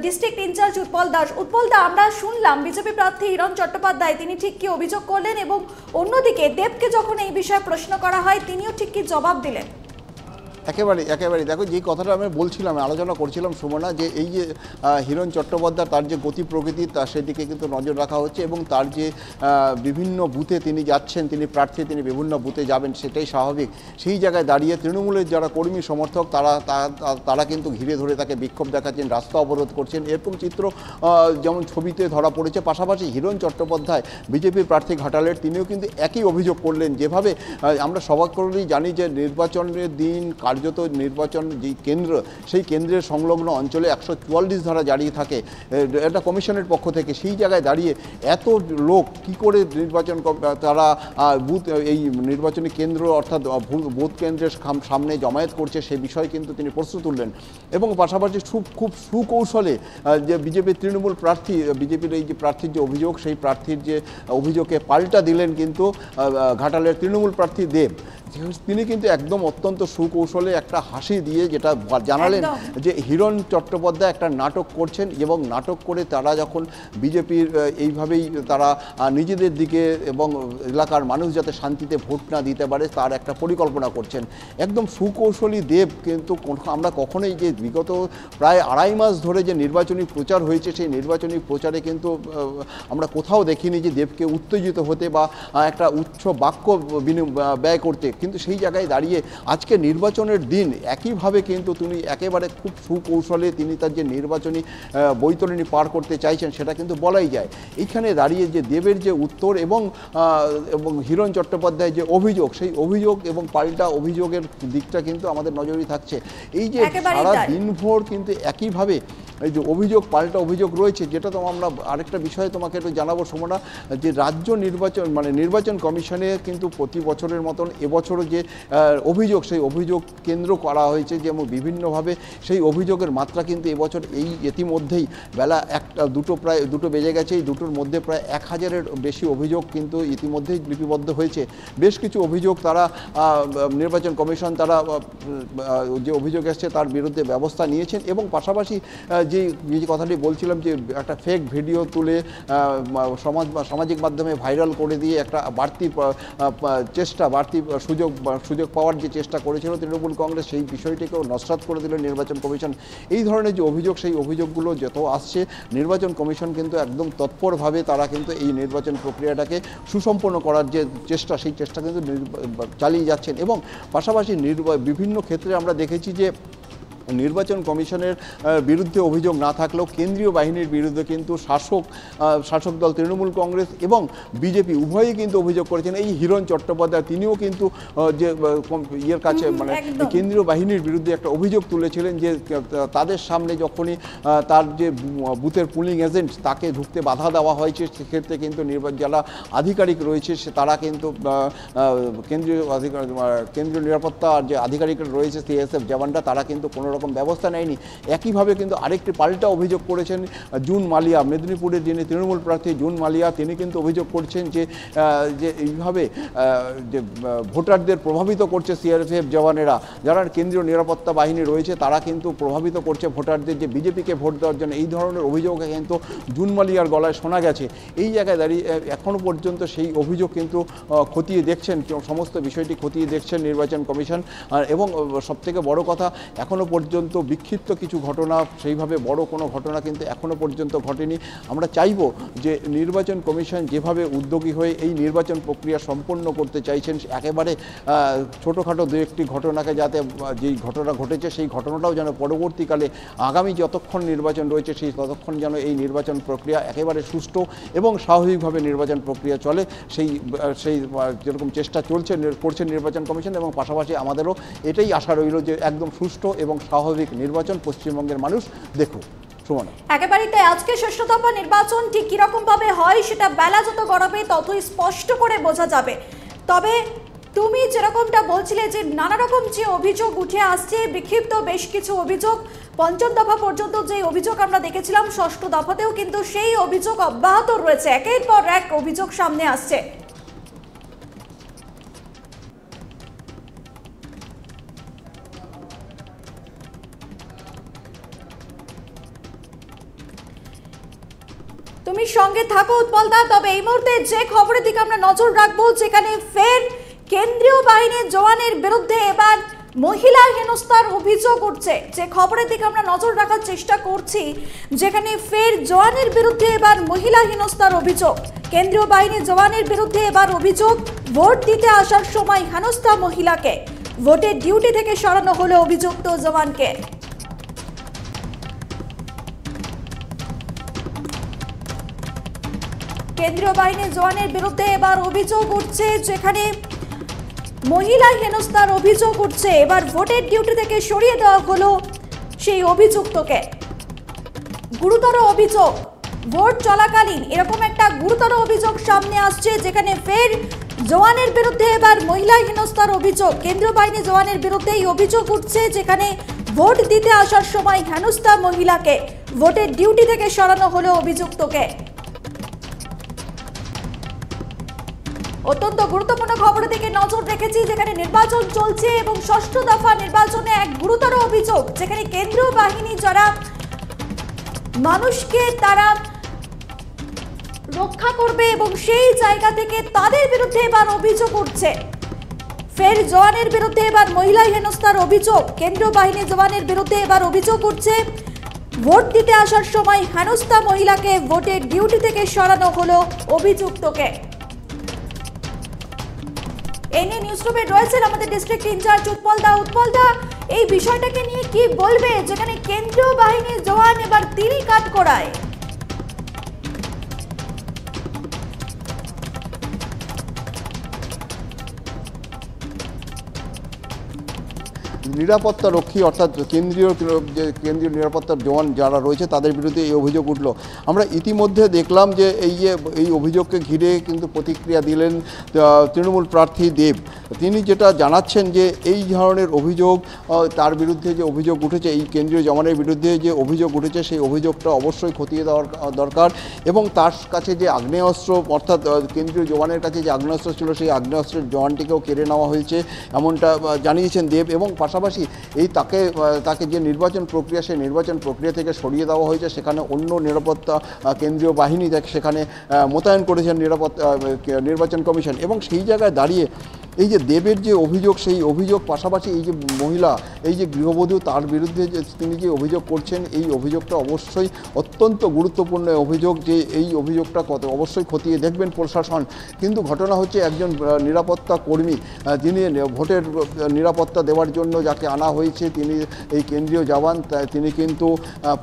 ডিস্ট্রিক্ট ইনচার্জ উৎপল দাস উৎপল দা আমরা শুনলাম বিজেপি প্রার্থী হিরণ চট্টোপাধ্যায় তিনি ঠিক কি অভিযোগ করলেন এবং অন্যদিকে দেবকে যখন এই বিষয়ে প্রশ্ন করা হয় তিনিও ঠিক কি জবাব দিলেন একেবারে একেবারে দেখো যে কথাটা আমি বলছিলাম আলোচনা করছিলাম সুমনা যে এই যে হিরণ চট্টোপাধ্যায় তার যে গতি প্রকৃতি তার সেদিকে কিন্তু নজর রাখা হচ্ছে এবং তার যে বিভিন্ন বুথে তিনি যাচ্ছেন তিনি প্রার্থী তিনি বিভিন্ন বুথে যাবেন সেটাই স্বাভাবিক সেই জায়গায় দাঁড়িয়ে তৃণমূলের যারা কর্মী সমর্থক তারা তারা কিন্তু ঘিরে ধরে তাকে বিক্ষোভ দেখাচ্ছেন রাস্তা অবরোধ করছেন এরকম চিত্র যেমন ছবিতে ধরা পড়েছে পাশাপাশি হিরণ চট্টোপাধ্যায় বিজেপি প্রার্থী ঘাটালের তিনিও কিন্তু একই অভিযোগ করলেন যেভাবে আমরা সবাই জানি যে নির্বাচনের দিন কার্য কার্যত নির্বাচন যেই কেন্দ্র সেই কেন্দ্রের সংলগ্ন অঞ্চলে একশো চুয়াল্লিশ ধারা দাঁড়িয়ে থাকে এটা কমিশনের পক্ষ থেকে সেই জায়গায় দাঁড়িয়ে এত লোক কি করে নির্বাচন তারা বুথ এই নির্বাচনী কেন্দ্র অর্থাৎ বুথ কেন্দ্রের সামনে জমায়েত করছে সে বিষয়ে কিন্তু তিনি প্রশ্ন তুললেন এবং পাশাপাশি খুব খুব সুকৌশলে যে বিজেপির তৃণমূল প্রার্থী বিজেপির এই যে প্রার্থীর যে অভিযোগ সেই প্রার্থীর যে অভিযোগে পাল্টা দিলেন কিন্তু ঘাটালের তৃণমূল প্রার্থী দেব তিনি কিন্তু একদম অত্যন্ত সুকৌশল সকলে একটা হাসি দিয়ে যেটা জানালেন যে হিরণ চট্টোপাধ্যায় একটা নাটক করছেন এবং নাটক করে তারা যখন বিজেপির এইভাবেই তারা নিজেদের দিকে এবং এলাকার মানুষ যাতে শান্তিতে ভোট না দিতে পারে তার একটা পরিকল্পনা করছেন একদম সুকৌশলী দেব কিন্তু আমরা কখনোই যে বিগত প্রায় আড়াই মাস ধরে যে নির্বাচনী প্রচার হয়েছে সেই নির্বাচনী প্রচারে কিন্তু আমরা কোথাও দেখিনি যে দেবকে উত্তেজিত হতে বা একটা উচ্চ বাক্য ব্যয় করতে কিন্তু সেই জায়গায় দাঁড়িয়ে আজকে নির্বাচন নির্বাচনের দিন একইভাবে কিন্তু তিনি একেবারে খুব সুকৌশলে তিনি তার যে নির্বাচনী বৈতরণী পার করতে চাইছেন সেটা কিন্তু বলাই যায় এইখানে দাঁড়িয়ে যে দেবের যে উত্তর এবং এবং হিরণ চট্টোপাধ্যায় যে অভিযোগ সেই অভিযোগ এবং পাল্টা অভিযোগের দিকটা কিন্তু আমাদের নজরে থাকছে এই যে সারা দিনভর কিন্তু একইভাবে এই যে অভিযোগ পাল্টা অভিযোগ রয়েছে যেটা তো আমরা আরেকটা বিষয়ে তোমাকে একটু জানাবো সোমনা যে রাজ্য নির্বাচন মানে নির্বাচন কমিশনে কিন্তু প্রতি বছরের মতন এবছরও যে অভিযোগ সেই অভিযোগ কেন্দ্র করা হয়েছে যেমন বিভিন্নভাবে সেই অভিযোগের মাত্রা কিন্তু এবছর এই ইতিমধ্যেই বেলা একটা দুটো প্রায় দুটো বেজে গেছে এই দুটোর মধ্যে প্রায় এক হাজারের বেশি অভিযোগ কিন্তু ইতিমধ্যেই লিপিবদ্ধ হয়েছে বেশ কিছু অভিযোগ তারা নির্বাচন কমিশন তারা যে অভিযোগ এসছে তার বিরুদ্ধে ব্যবস্থা নিয়েছেন এবং পাশাপাশি যে যে কথাটি বলছিলাম যে একটা ফেক ভিডিও তুলে সমাজ সামাজিক মাধ্যমে ভাইরাল করে দিয়ে একটা বাড়তি চেষ্টা বাড়তি সুযোগ সুযোগ পাওয়ার যে চেষ্টা করেছিল তৃণমূল কংগ্রেস সেই বিষয়টিকেও নস্বাত করে দিল নির্বাচন কমিশন এই ধরনের যে অভিযোগ সেই অভিযোগগুলো যত আসছে নির্বাচন কমিশন কিন্তু একদম তৎপরভাবে তারা কিন্তু এই নির্বাচন প্রক্রিয়াটাকে সুসম্পন্ন করার যে চেষ্টা সেই চেষ্টা কিন্তু চালিয়ে যাচ্ছেন এবং পাশাপাশি বিভিন্ন ক্ষেত্রে আমরা দেখেছি যে নির্বাচন কমিশনের বিরুদ্ধে অভিযোগ না থাকলেও কেন্দ্রীয় বাহিনীর বিরুদ্ধে কিন্তু শাসক শাসক দল তৃণমূল কংগ্রেস এবং বিজেপি উভয়ই কিন্তু অভিযোগ করেছেন এই হিরণ চট্টোপাধ্যায় তিনিও কিন্তু যে ইয়ের কাছে মানে কেন্দ্রীয় বাহিনীর বিরুদ্ধে একটা অভিযোগ তুলেছিলেন যে তাদের সামনে যখনই তার যে বুথের পুলিং এজেন্ট তাকে ঢুকতে বাধা দেওয়া হয়েছে সেক্ষেত্রে কিন্তু নির্বাচন যারা আধিকারিক রয়েছে সে তারা কিন্তু কেন্দ্রীয় কেন্দ্রীয় কেন্দ্রীয় আর যে আধিকারিক রয়েছে সিএসএফ জওয়ানরা তারা কিন্তু কোনো রকম ব্যবস্থা নেয়নি একইভাবে কিন্তু আরেকটি পাল্টা অভিযোগ করেছেন জুন মালিয়া মেদিনীপুরের যিনি তৃণমূল প্রার্থী জুন মালিয়া তিনি কিন্তু অভিযোগ করছেন যে যে এইভাবে যে ভোটারদের প্রভাবিত করছে সিআরপিএফ জওয়ানেরা যারা কেন্দ্রীয় নিরাপত্তা বাহিনী রয়েছে তারা কিন্তু প্রভাবিত করছে ভোটারদের যে বিজেপিকে ভোট দেওয়ার জন্য এই ধরনের অভিযোগ কিন্তু জুন মালিয়ার গলায় শোনা গেছে এই জায়গায় দাঁড়িয়ে এখনও পর্যন্ত সেই অভিযোগ কিন্তু খতিয়ে দেখছেন সমস্ত বিষয়টি খতিয়ে দেখছেন নির্বাচন কমিশন এবং সবথেকে বড় কথা এখনও পর্যন্ত বিক্ষিপ্ত কিছু ঘটনা সেইভাবে বড় কোনো ঘটনা কিন্তু এখনও পর্যন্ত ঘটেনি আমরা চাইব যে নির্বাচন কমিশন যেভাবে উদ্যোগী হয়ে এই নির্বাচন প্রক্রিয়া সম্পন্ন করতে চাইছেন একেবারে ছোটোখাটো দু একটি ঘটনাকে যাতে যেই ঘটনা ঘটেছে সেই ঘটনাটাও যেন পরবর্তীকালে আগামী যতক্ষণ নির্বাচন রয়েছে সেই ততক্ষণ যেন এই নির্বাচন প্রক্রিয়া একেবারে সুষ্ঠু এবং স্বাভাবিকভাবে নির্বাচন প্রক্রিয়া চলে সেই সেই যেরকম চেষ্টা চলছে করছে নির্বাচন কমিশন এবং পাশাপাশি আমাদেরও এটাই আশা রইল যে একদম সুষ্ঠু এবং স্বাভাবিক নির্বাচন পশ্চিমবঙ্গের মানুষ দেখুক একেবারেই তাই আজকে শ্রেষ্ঠতম নির্বাচন ঠিক কিরকম ভাবে হয় সেটা বেলা যত গড়াবে ততই স্পষ্ট করে বোঝা যাবে তবে তুমি যেরকমটা বলছিলে যে নানা রকম যে অভিযোগ উঠে আসছে বিক্ষিপ্ত বেশ কিছু অভিযোগ পঞ্চম দফা পর্যন্ত যে অভিযোগ আমরা দেখেছিলাম ষষ্ঠ দফাতেও কিন্তু সেই অভিযোগ অব্যাহত রয়েছে একের পর এক অভিযোগ সামনে আসছে সঙ্গে থাকো উৎপলদা তবে এই মুহূর্তে যে খবরের দিকে আমরা নজর রাখবো যেখানে ফের কেন্দ্রীয় বাহিনীর জওয়ানের বিরুদ্ধে এবার মহিলা হেনস্থার অভিযোগ উঠছে যে খবরের দিকে আমরা নজর রাখার চেষ্টা করছি যেখানে ফের জওয়ানের বিরুদ্ধে এবার মহিলা হেনস্থার অভিযোগ কেন্দ্রীয় বাহিনীর জওয়ানের বিরুদ্ধে এবার অভিযোগ ভোট দিতে আসার সময় হেনস্থা মহিলাকে ভোটের ডিউটি থেকে সরানো হলো অভিযুক্ত জওয়ানকে কেন্দ্রীয় বাহিনীর জওয়ানের বিরুদ্ধে এবার অভিযোগ উঠছে যেখানে মহিলা হেনস্থার অভিযোগ উঠছে এবার ভোটের ডিউটি থেকে সরিয়ে দেওয়া হলো সেই অভিযুক্তকে গুরুতর অভিযোগ ভোট চলাকালীন এরকম একটা গুরুতর অভিযোগ সামনে আসছে যেখানে ফের জওয়ানের বিরুদ্ধে এবার মহিলা হেনস্থার অভিযোগ কেন্দ্রীয় বাহিনী জওয়ানের বিরুদ্ধে এই অভিযোগ উঠছে যেখানে ভোট দিতে আসার সময় হেনস্থা মহিলাকে ভোটের ডিউটি থেকে সরানো হলো অভিযুক্তকে অত্যন্ত গুরুত্বপূর্ণ খবরের দিকে নজর রেখেছি যেখানে নির্বাচন চলছে এবং ষষ্ঠ দফা নির্বাচনে এক গুরুতর অভিযোগ যেখানে কেন্দ্রীয় বাহিনী যারা মানুষকে তারা রক্ষা করবে এবং সেই জায়গা থেকে তাদের বিরুদ্ধে এবার অভিযোগ উঠছে ফের জওয়ানের বিরুদ্ধে এবার মহিলা হেনস্থার অভিযোগ কেন্দ্রীয় বাহিনী জওয়ানের বিরুদ্ধে এবার অভিযোগ উঠছে ভোট দিতে আসার সময় হেনস্থা মহিলাকে ভোটের ডিউটি থেকে সরানো হলো অভিযুক্তকে এ নিয়ে রয়েছেন আমাদের ডিস্ট্রিক্ট ইনচার্জ উৎপল দা উৎপল দা এই বিষয়টাকে নিয়ে কি বলবে যেখানে কেন্দ্রীয় বাহিনীর জওয়ান এবার তিনি কাট করায় নিরাপত্তা রক্ষী অর্থাৎ কেন্দ্রীয় যে কেন্দ্রীয় নিরাপত্তার জওয়ান যারা রয়েছে তাদের বিরুদ্ধে এই অভিযোগ উঠল আমরা ইতিমধ্যে দেখলাম যে এই যে এই অভিযোগকে ঘিরে কিন্তু প্রতিক্রিয়া দিলেন তৃণমূল প্রার্থী দেব তিনি যেটা জানাচ্ছেন যে এই ধরনের অভিযোগ তার বিরুদ্ধে যে অভিযোগ উঠেছে এই কেন্দ্রীয় জওয়ানের বিরুদ্ধে যে অভিযোগ উঠেছে সেই অভিযোগটা অবশ্যই খতিয়ে দেওয়ার দরকার এবং তার কাছে যে আগ্নেয়াস্ত্র অর্থাৎ কেন্দ্রীয় জওয়ানের কাছে যে আগ্নেয়াস্ত্র ছিল সেই আগ্নেয়াস্ত্রের জওয়ানটিকেও কেড়ে নেওয়া হয়েছে এমনটা জানিয়েছেন দেব এবং পাশাপাশি পাশাপাশি এই তাকে তাকে যে নির্বাচন প্রক্রিয়া সেই নির্বাচন প্রক্রিয়া থেকে সরিয়ে দেওয়া হয়েছে সেখানে অন্য নিরাপত্তা কেন্দ্রীয় বাহিনী সেখানে মোতায়েন করেছেন নিরাপত্তা নির্বাচন কমিশন এবং সেই জায়গায় দাঁড়িয়ে এই যে দেবের যে অভিযোগ সেই অভিযোগ পাশাপাশি এই যে মহিলা এই যে গৃহবধূ তার বিরুদ্ধে যে তিনি যে অভিযোগ করছেন এই অভিযোগটা অবশ্যই অত্যন্ত গুরুত্বপূর্ণ অভিযোগ যে এই অভিযোগটা কত অবশ্যই খতিয়ে দেখবেন প্রশাসন কিন্তু ঘটনা হচ্ছে একজন নিরাপত্তা কর্মী যিনি ভোটের নিরাপত্তা দেওয়ার জন্য যাকে আনা হয়েছে তিনি এই কেন্দ্রীয় জওয়ান তিনি কিন্তু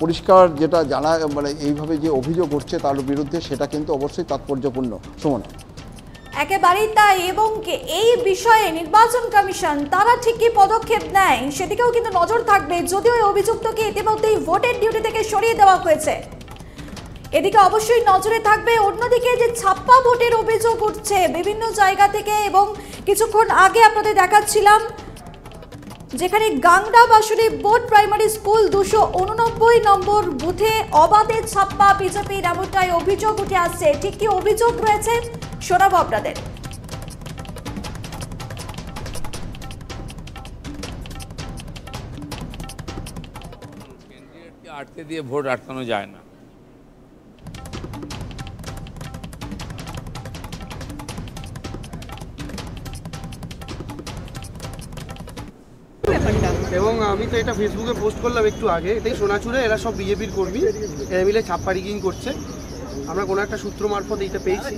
পরিষ্কার যেটা জানা মানে এইভাবে যে অভিযোগ করছে তার বিরুদ্ধে সেটা কিন্তু অবশ্যই তাৎপর্যপূর্ণ সুমনা একেবারেই তাই এবং এই বিষয়ে নির্বাচন কমিশন তারা ঠিকই পদক্ষেপ নেয় সেদিকেও কিন্তু নজর থাকবে যদিও এই অভিযুক্তকে ইতিমধ্যেই ভোটের ডিউটি থেকে সরিয়ে দেওয়া হয়েছে এদিকে অবশ্যই নজরে থাকবে অন্যদিকে যে ছাপ্পা ভোটের অভিযোগ উঠছে বিভিন্ন জায়গা থেকে এবং কিছুক্ষণ আগে আপনাদের দেখাচ্ছিলাম যেখানে গাংরা আসনে বোর্ড প্রাইমারি স্কুল দুশো উননব্বই নম্বর বুথে অবাধে ছাপ্পা বিজেপির এমনটাই অভিযোগ উঠে আসছে ঠিক কি অভিযোগ রয়েছে শোনাব আপনাদের আটকে দিয়ে ভোট আটকানো যায় না এবং আমি তো এটা ফেসবুকে পোস্ট করলাম একটু আগে এটাই সোনাচুরে এরা সব বিজেপির কর্মী এরা মিলে ছাপ্পারিগিং করছে আমরা কোনো একটা সূত্র মারফত এইটা পেয়েছি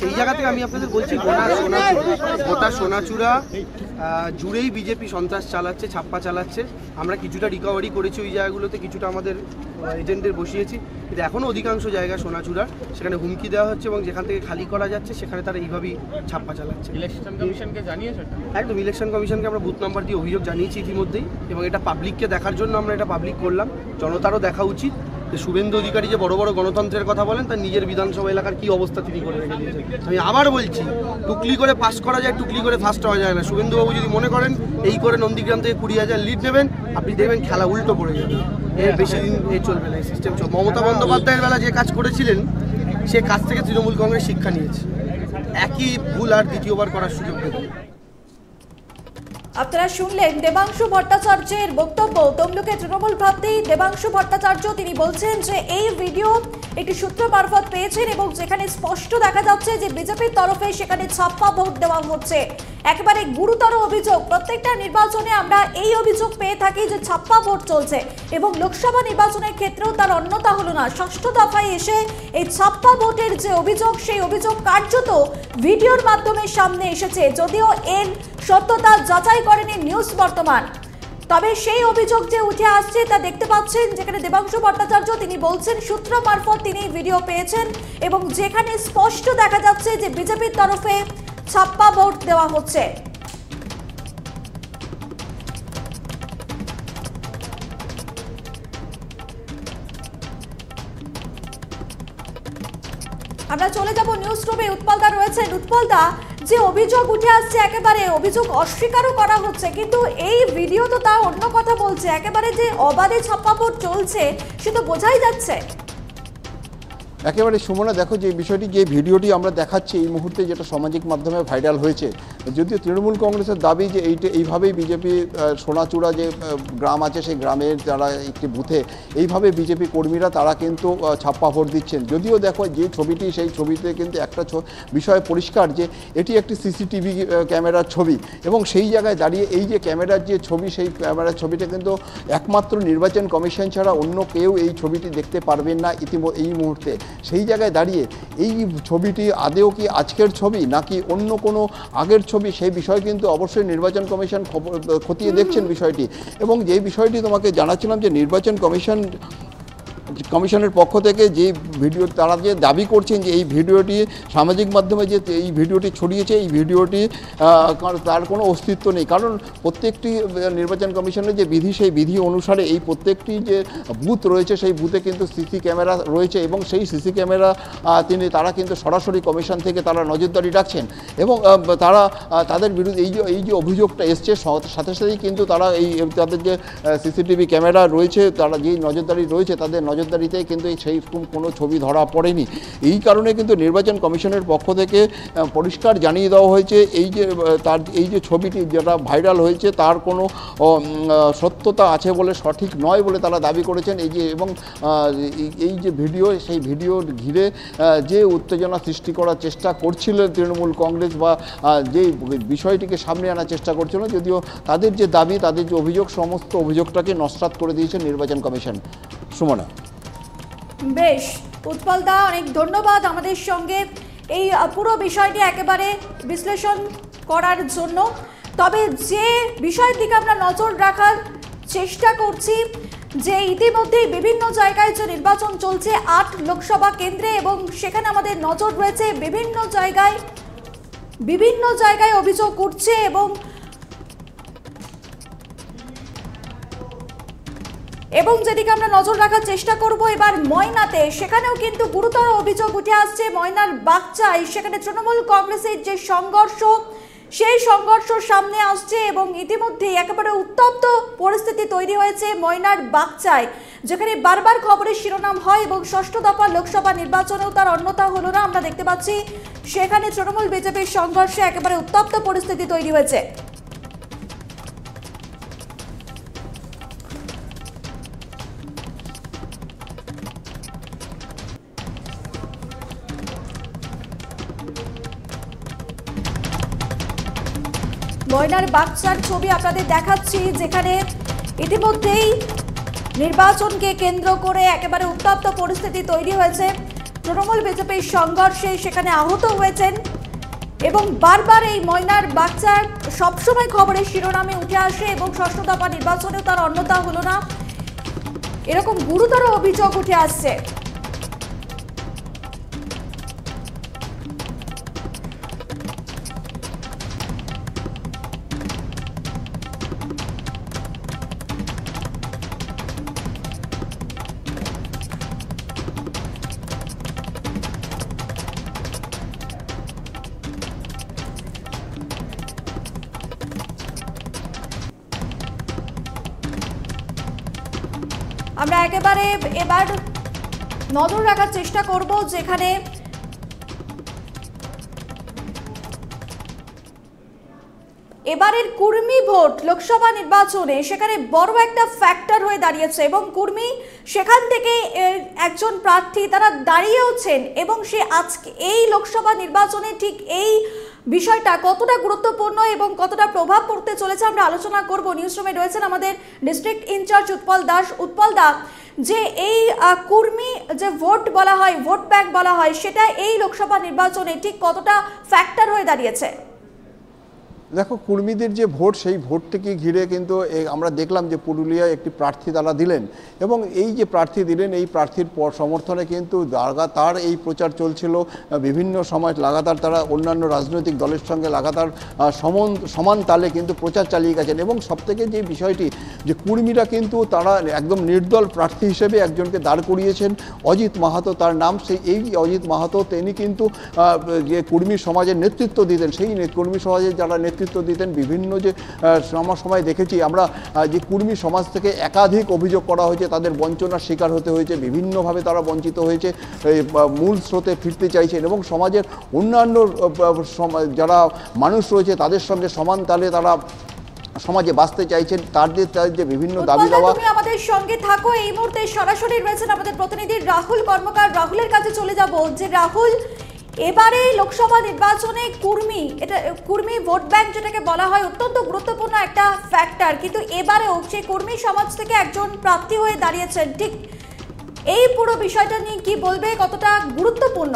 সেই জায়গা থেকে আমি আপনাদের বলছি গোনা সোনাচুরা গোটা সোনাচুরা জুড়েই বিজেপি সন্ত্রাস চালাচ্ছে ছাপ্পা চালাচ্ছে আমরা কিছুটা রিকভারি করেছি ওই জায়গাগুলোতে কিছুটা আমাদের এজেন্টদের বসিয়েছি কিন্তু এখনও অধিকাংশ জায়গা সোনাচুরার সেখানে হুমকি দেওয়া হচ্ছে এবং যেখান থেকে খালি করা যাচ্ছে সেখানে তারা এইভাবেই ছাপ্পা চালাচ্ছে ইলেকশন কমিশনকে জানিয়েছে একদম ইলেকশন কমিশনকে আমরা বুথ নাম্বার দিয়ে অভিযোগ জানিয়েছি ইতিমধ্যেই এবং এটা পাবলিককে দেখার জন্য আমরা এটা পাবলিক করলাম জনতারও দেখা উচিত শুভেন্দু অধিকারী যে বড় বড় গণতন্ত্রের কথা বলেন তার নিজের বিধানসভা এলাকার কি অবস্থা তিনি করে রেখে দিয়েছেন আমি আবার বলছি টুকলি করে পাস করা যায় টুকলি করে ফার্স্ট হওয়া যায় না শুভেন্দুবাবু যদি মনে করেন এই করে নন্দীগ্রাম থেকে কুড়ি হাজার লিড নেবেন আপনি দেখবেন খেলা উল্টো পড়ে যাবে এর বেশি দিন এ চলবে না এই সিস্টেম চলবে মমতা বন্দ্যোপাধ্যায়ের বেলা যে কাজ করেছিলেন সে কাজ থেকে তৃণমূল কংগ্রেস শিক্ষা নিয়েছে একই ভুল আর দ্বিতীয়বার করার সুযোগ দেবে আপনারা শুনলেন দেবাংশু ভট্টাচার্যের বক্তব্য তমলুকের তৃণমূল প্রাপ্তি দেবাংশু ভট্টাচার্য তিনি বলছেন যে এই ভিডিও একটি সূত্র মারফত পেয়েছেন এবং যেখানে স্পষ্ট দেখা যাচ্ছে যে বিজেপির তরফে সেখানে ছাপ্পা ভোট দেওয়া হচ্ছে একেবারে গুরুতর অভিযোগ প্রত্যেকটা নির্বাচনে আমরা এই অভিযোগ পেয়ে থাকি যে ছাপ্পা ভোট চলছে এবং লোকসভা নির্বাচনের ক্ষেত্রেও তার অন্যতা হলো না ষষ্ঠ দফায় এসে এই ছাপ্পা ভোটের যে অভিযোগ সেই অভিযোগ কার্যত ভিডিওর মাধ্যমে সামনে এসেছে যদিও এর সত্যতা যাচাই করেনি নিউজ বর্তমান তবে সেই অভিযোগ যে উঠে আসছে তা দেখতে পাচ্ছেন যেখানে দেবাংশু ভট্টাচার্য তিনি বলছেন সূত্র মারফত তিনি ভিডিও পেয়েছেন এবং যেখানে স্পষ্ট দেখা যাচ্ছে যে বিজেপির তরফে ছাপ্পা ভোট দেওয়া হচ্ছে আমরা চলে যাব নিউজ রুমে উৎপলদা রয়েছেন উৎপলদা যে অভিযোগ উঠে আসছে একেবারে অভিযোগ অস্বীকারও করা হচ্ছে কিন্তু এই ভিডিও তো তা অন্য কথা বলছে একেবারে যে অবাধে ছাপ্পাপড় চলছে সে তো বোঝাই যাচ্ছে একেবারে সুমনা দেখো যে বিষয়টি যে ভিডিওটি আমরা দেখাচ্ছি এই মুহূর্তে যেটা সামাজিক মাধ্যমে ভাইরাল হয়েছে যদিও তৃণমূল কংগ্রেসের দাবি যে এইটা এইভাবেই বিজেপি সোনাচূড়া যে গ্রাম আছে সেই গ্রামের যারা একটি বুথে এইভাবে বিজেপি কর্মীরা তারা কিন্তু ছাপ্পা ভোট দিচ্ছেন যদিও দেখো যে ছবিটি সেই ছবিতে কিন্তু একটা বিষয় পরিষ্কার যে এটি একটি সিসিটিভি ক্যামেরার ছবি এবং সেই জায়গায় দাঁড়িয়ে এই যে ক্যামেরার যে ছবি সেই ক্যামেরার ছবিটা কিন্তু একমাত্র নির্বাচন কমিশন ছাড়া অন্য কেউ এই ছবিটি দেখতে পারবেন না ইতিমধ্যে এই মুহূর্তে সেই জায়গায় দাঁড়িয়ে এই ছবিটি আদেও কি আজকের ছবি নাকি অন্য কোনো আগের ছবি সেই বিষয় কিন্তু অবশ্যই নির্বাচন কমিশন খতিয়ে দেখছেন বিষয়টি এবং যে বিষয়টি তোমাকে জানাচ্ছিলাম যে নির্বাচন কমিশন কমিশনের পক্ষ থেকে যে ভিডিও তারা যে দাবি করছেন যে এই ভিডিওটি সামাজিক মাধ্যমে যে এই ভিডিওটি ছড়িয়েছে এই ভিডিওটি তার কোনো অস্তিত্ব নেই কারণ প্রত্যেকটি নির্বাচন কমিশনের যে বিধি সেই বিধি অনুসারে এই প্রত্যেকটি যে বুথ রয়েছে সেই বুথে কিন্তু সিসি ক্যামেরা রয়েছে এবং সেই সিসি ক্যামেরা তিনি তারা কিন্তু সরাসরি কমিশন থেকে তারা নজরদারি রাখছেন এবং তারা তাদের বিরুদ্ধে এই যে এই যে অভিযোগটা এসছে সাথে সাথেই কিন্তু তারা এই তাদের যে সিসিটিভি ক্যামেরা রয়েছে তারা যেই নজরদারি রয়েছে তাদের নজর নজরদারিতে কিন্তু এই সেইরকম কোনো ছবি ধরা পড়েনি এই কারণে কিন্তু নির্বাচন কমিশনের পক্ষ থেকে পরিষ্কার জানিয়ে দেওয়া হয়েছে এই যে তার এই যে ছবিটি যেটা ভাইরাল হয়েছে তার কোনো সত্যতা আছে বলে সঠিক নয় বলে তারা দাবি করেছেন এই যে এবং এই যে ভিডিও সেই ভিডিও ঘিরে যে উত্তেজনা সৃষ্টি করার চেষ্টা করছিলেন তৃণমূল কংগ্রেস বা যে বিষয়টিকে সামনে আনার চেষ্টা করছিল যদিও তাদের যে দাবি তাদের যে অভিযোগ সমস্ত অভিযোগটাকে নস্বাত করে দিয়েছে নির্বাচন কমিশন সুমনা বেশ উৎপল দা অনেক ধন্যবাদ আমাদের সঙ্গে এই পুরো বিষয়টি একেবারে বিশ্লেষণ করার জন্য তবে যে বিষয়ের দিকে আমরা নজর রাখার চেষ্টা করছি যে ইতিমধ্যেই বিভিন্ন জায়গায় যে নির্বাচন চলছে আট লোকসভা কেন্দ্রে এবং সেখানে আমাদের নজর রয়েছে বিভিন্ন জায়গায় বিভিন্ন জায়গায় অভিযোগ উঠছে এবং এবং যেদিকে আমরা নজর রাখার চেষ্টা করব এবার ময়নাতে সেখানেও কিন্তু গুরুতর অভিযোগ উঠে আসছে ময়নার বাচ্চাই সেখানে তৃণমূল কংগ্রেসের যে সংঘর্ষ সেই সংঘর্ষ সামনে আসছে এবং ইতিমধ্যে একেবারে উত্তপ্ত পরিস্থিতি তৈরি হয়েছে ময়নার বাগচায় যেখানে বারবার খবরের শিরোনাম হয় এবং ষষ্ঠ দফা লোকসভা নির্বাচনেও তার অন্যতা হলো না আমরা দেখতে পাচ্ছি সেখানে তৃণমূল বিজেপির সংঘর্ষে একেবারে উত্তপ্ত পরিস্থিতি তৈরি হয়েছে মহিলার বাচ্চার ছবি আপনাদের দেখাচ্ছি যেখানে ইতিমধ্যেই নির্বাচনকে কেন্দ্র করে একেবারে উত্তপ্ত পরিস্থিতি তৈরি হয়েছে তৃণমূল বিজেপির সংঘর্ষে সেখানে আহত হয়েছেন এবং বারবার এই ময়নার বাচ্চার সবসময় খবরের শিরোনামে উঠে আসে এবং ষষ্ঠ দফা নির্বাচনেও তার অন্যতা হলো না এরকম গুরুতর অভিযোগ উঠে আসছে এবার নজর রাখার চেষ্টা করব যেখানে এবারের কুর্মি ভোট লোকসভা নির্বাচনে সেখানে বড় একটা ফ্যাক্টর হয়ে দাঁড়িয়েছে এবং কুর্মি সেখান থেকে একজন প্রার্থী তারা দাঁড়িয়েওছেন এবং সে আজকে এই লোকসভা নির্বাচনে ঠিক এই বিষয়টা কতটা গুরুত্বপূর্ণ এবং কতটা প্রভাব পড়তে চলেছে আমরা আলোচনা করব নিউজরুমে রয়েছেন আমাদের ডিস্ট্রিক্ট ইনচার্জ উৎপল দাস উৎপল দা যে এই কর্মী যে ভোট বলা হয় ভোট ব্যাংক বলা হয় সেটা এই লোকসভা নির্বাচনে ঠিক কতটা ফ্যাক্টর হয়ে দাঁড়িয়েছে দেখো কুর্মীদের যে ভোট সেই ভোটটিকে ঘিরে কিন্তু আমরা দেখলাম যে পুরুলিয়ায় একটি প্রার্থী তারা দিলেন এবং এই যে প্রার্থী দিলেন এই প্রার্থীর সমর্থনে কিন্তু লাগাতার এই প্রচার চলছিল বিভিন্ন সময় লাগাতার তারা অন্যান্য রাজনৈতিক দলের সঙ্গে লাগাতার সমন সমান তালে কিন্তু প্রচার চালিয়ে গেছেন এবং সবথেকে যে বিষয়টি যে কুর্মীরা কিন্তু তারা একদম নির্দল প্রার্থী হিসেবে একজনকে দাঁড় করিয়েছেন অজিত মাহাতো তার নাম সেই এই অজিত মাহাতো তিনি কিন্তু যে কর্মী সমাজের নেতৃত্ব দিতেন সেই কর্মী সমাজের যারা নেতৃত্ব নেতৃত্ব দিতেন বিভিন্ন যে আমার সময় দেখেছি আমরা যে কুর্মী সমাজ থেকে একাধিক অভিযোগ করা হয়েছে তাদের বঞ্চনার শিকার হতে হয়েছে বিভিন্নভাবে তারা বঞ্চিত হয়েছে মূল স্রোতে ফিরতে চাইছেন এবং সমাজের অন্যান্য যারা মানুষ রয়েছে তাদের সঙ্গে সমান তালে তারা সমাজে বাঁচতে চাইছেন তাদের তাদের যে বিভিন্ন দাবি দাওয়া তুমি আমাদের সঙ্গে থাকো এই মুহূর্তে সরাসরি রয়েছেন আমাদের প্রতিনিধি রাহুল কর্মকার রাহুলের কাছে চলে যাব যে রাহুল এবারে লোকসভা নির্বাচনে কুর্মি এটা কুর্মি ভোট ব্যাংক যেটাকে বলা হয় অত্যন্ত গুরুত্বপূর্ণ একটা ফ্যাক্টর কিন্তু এবারেও সেই কুর্মি সমাজ থেকে একজন প্রার্থী হয়ে দাঁড়িয়েছেন ঠিক এই পুরো বিষয়টা নিয়ে কি বলবে কতটা গুরুত্বপূর্ণ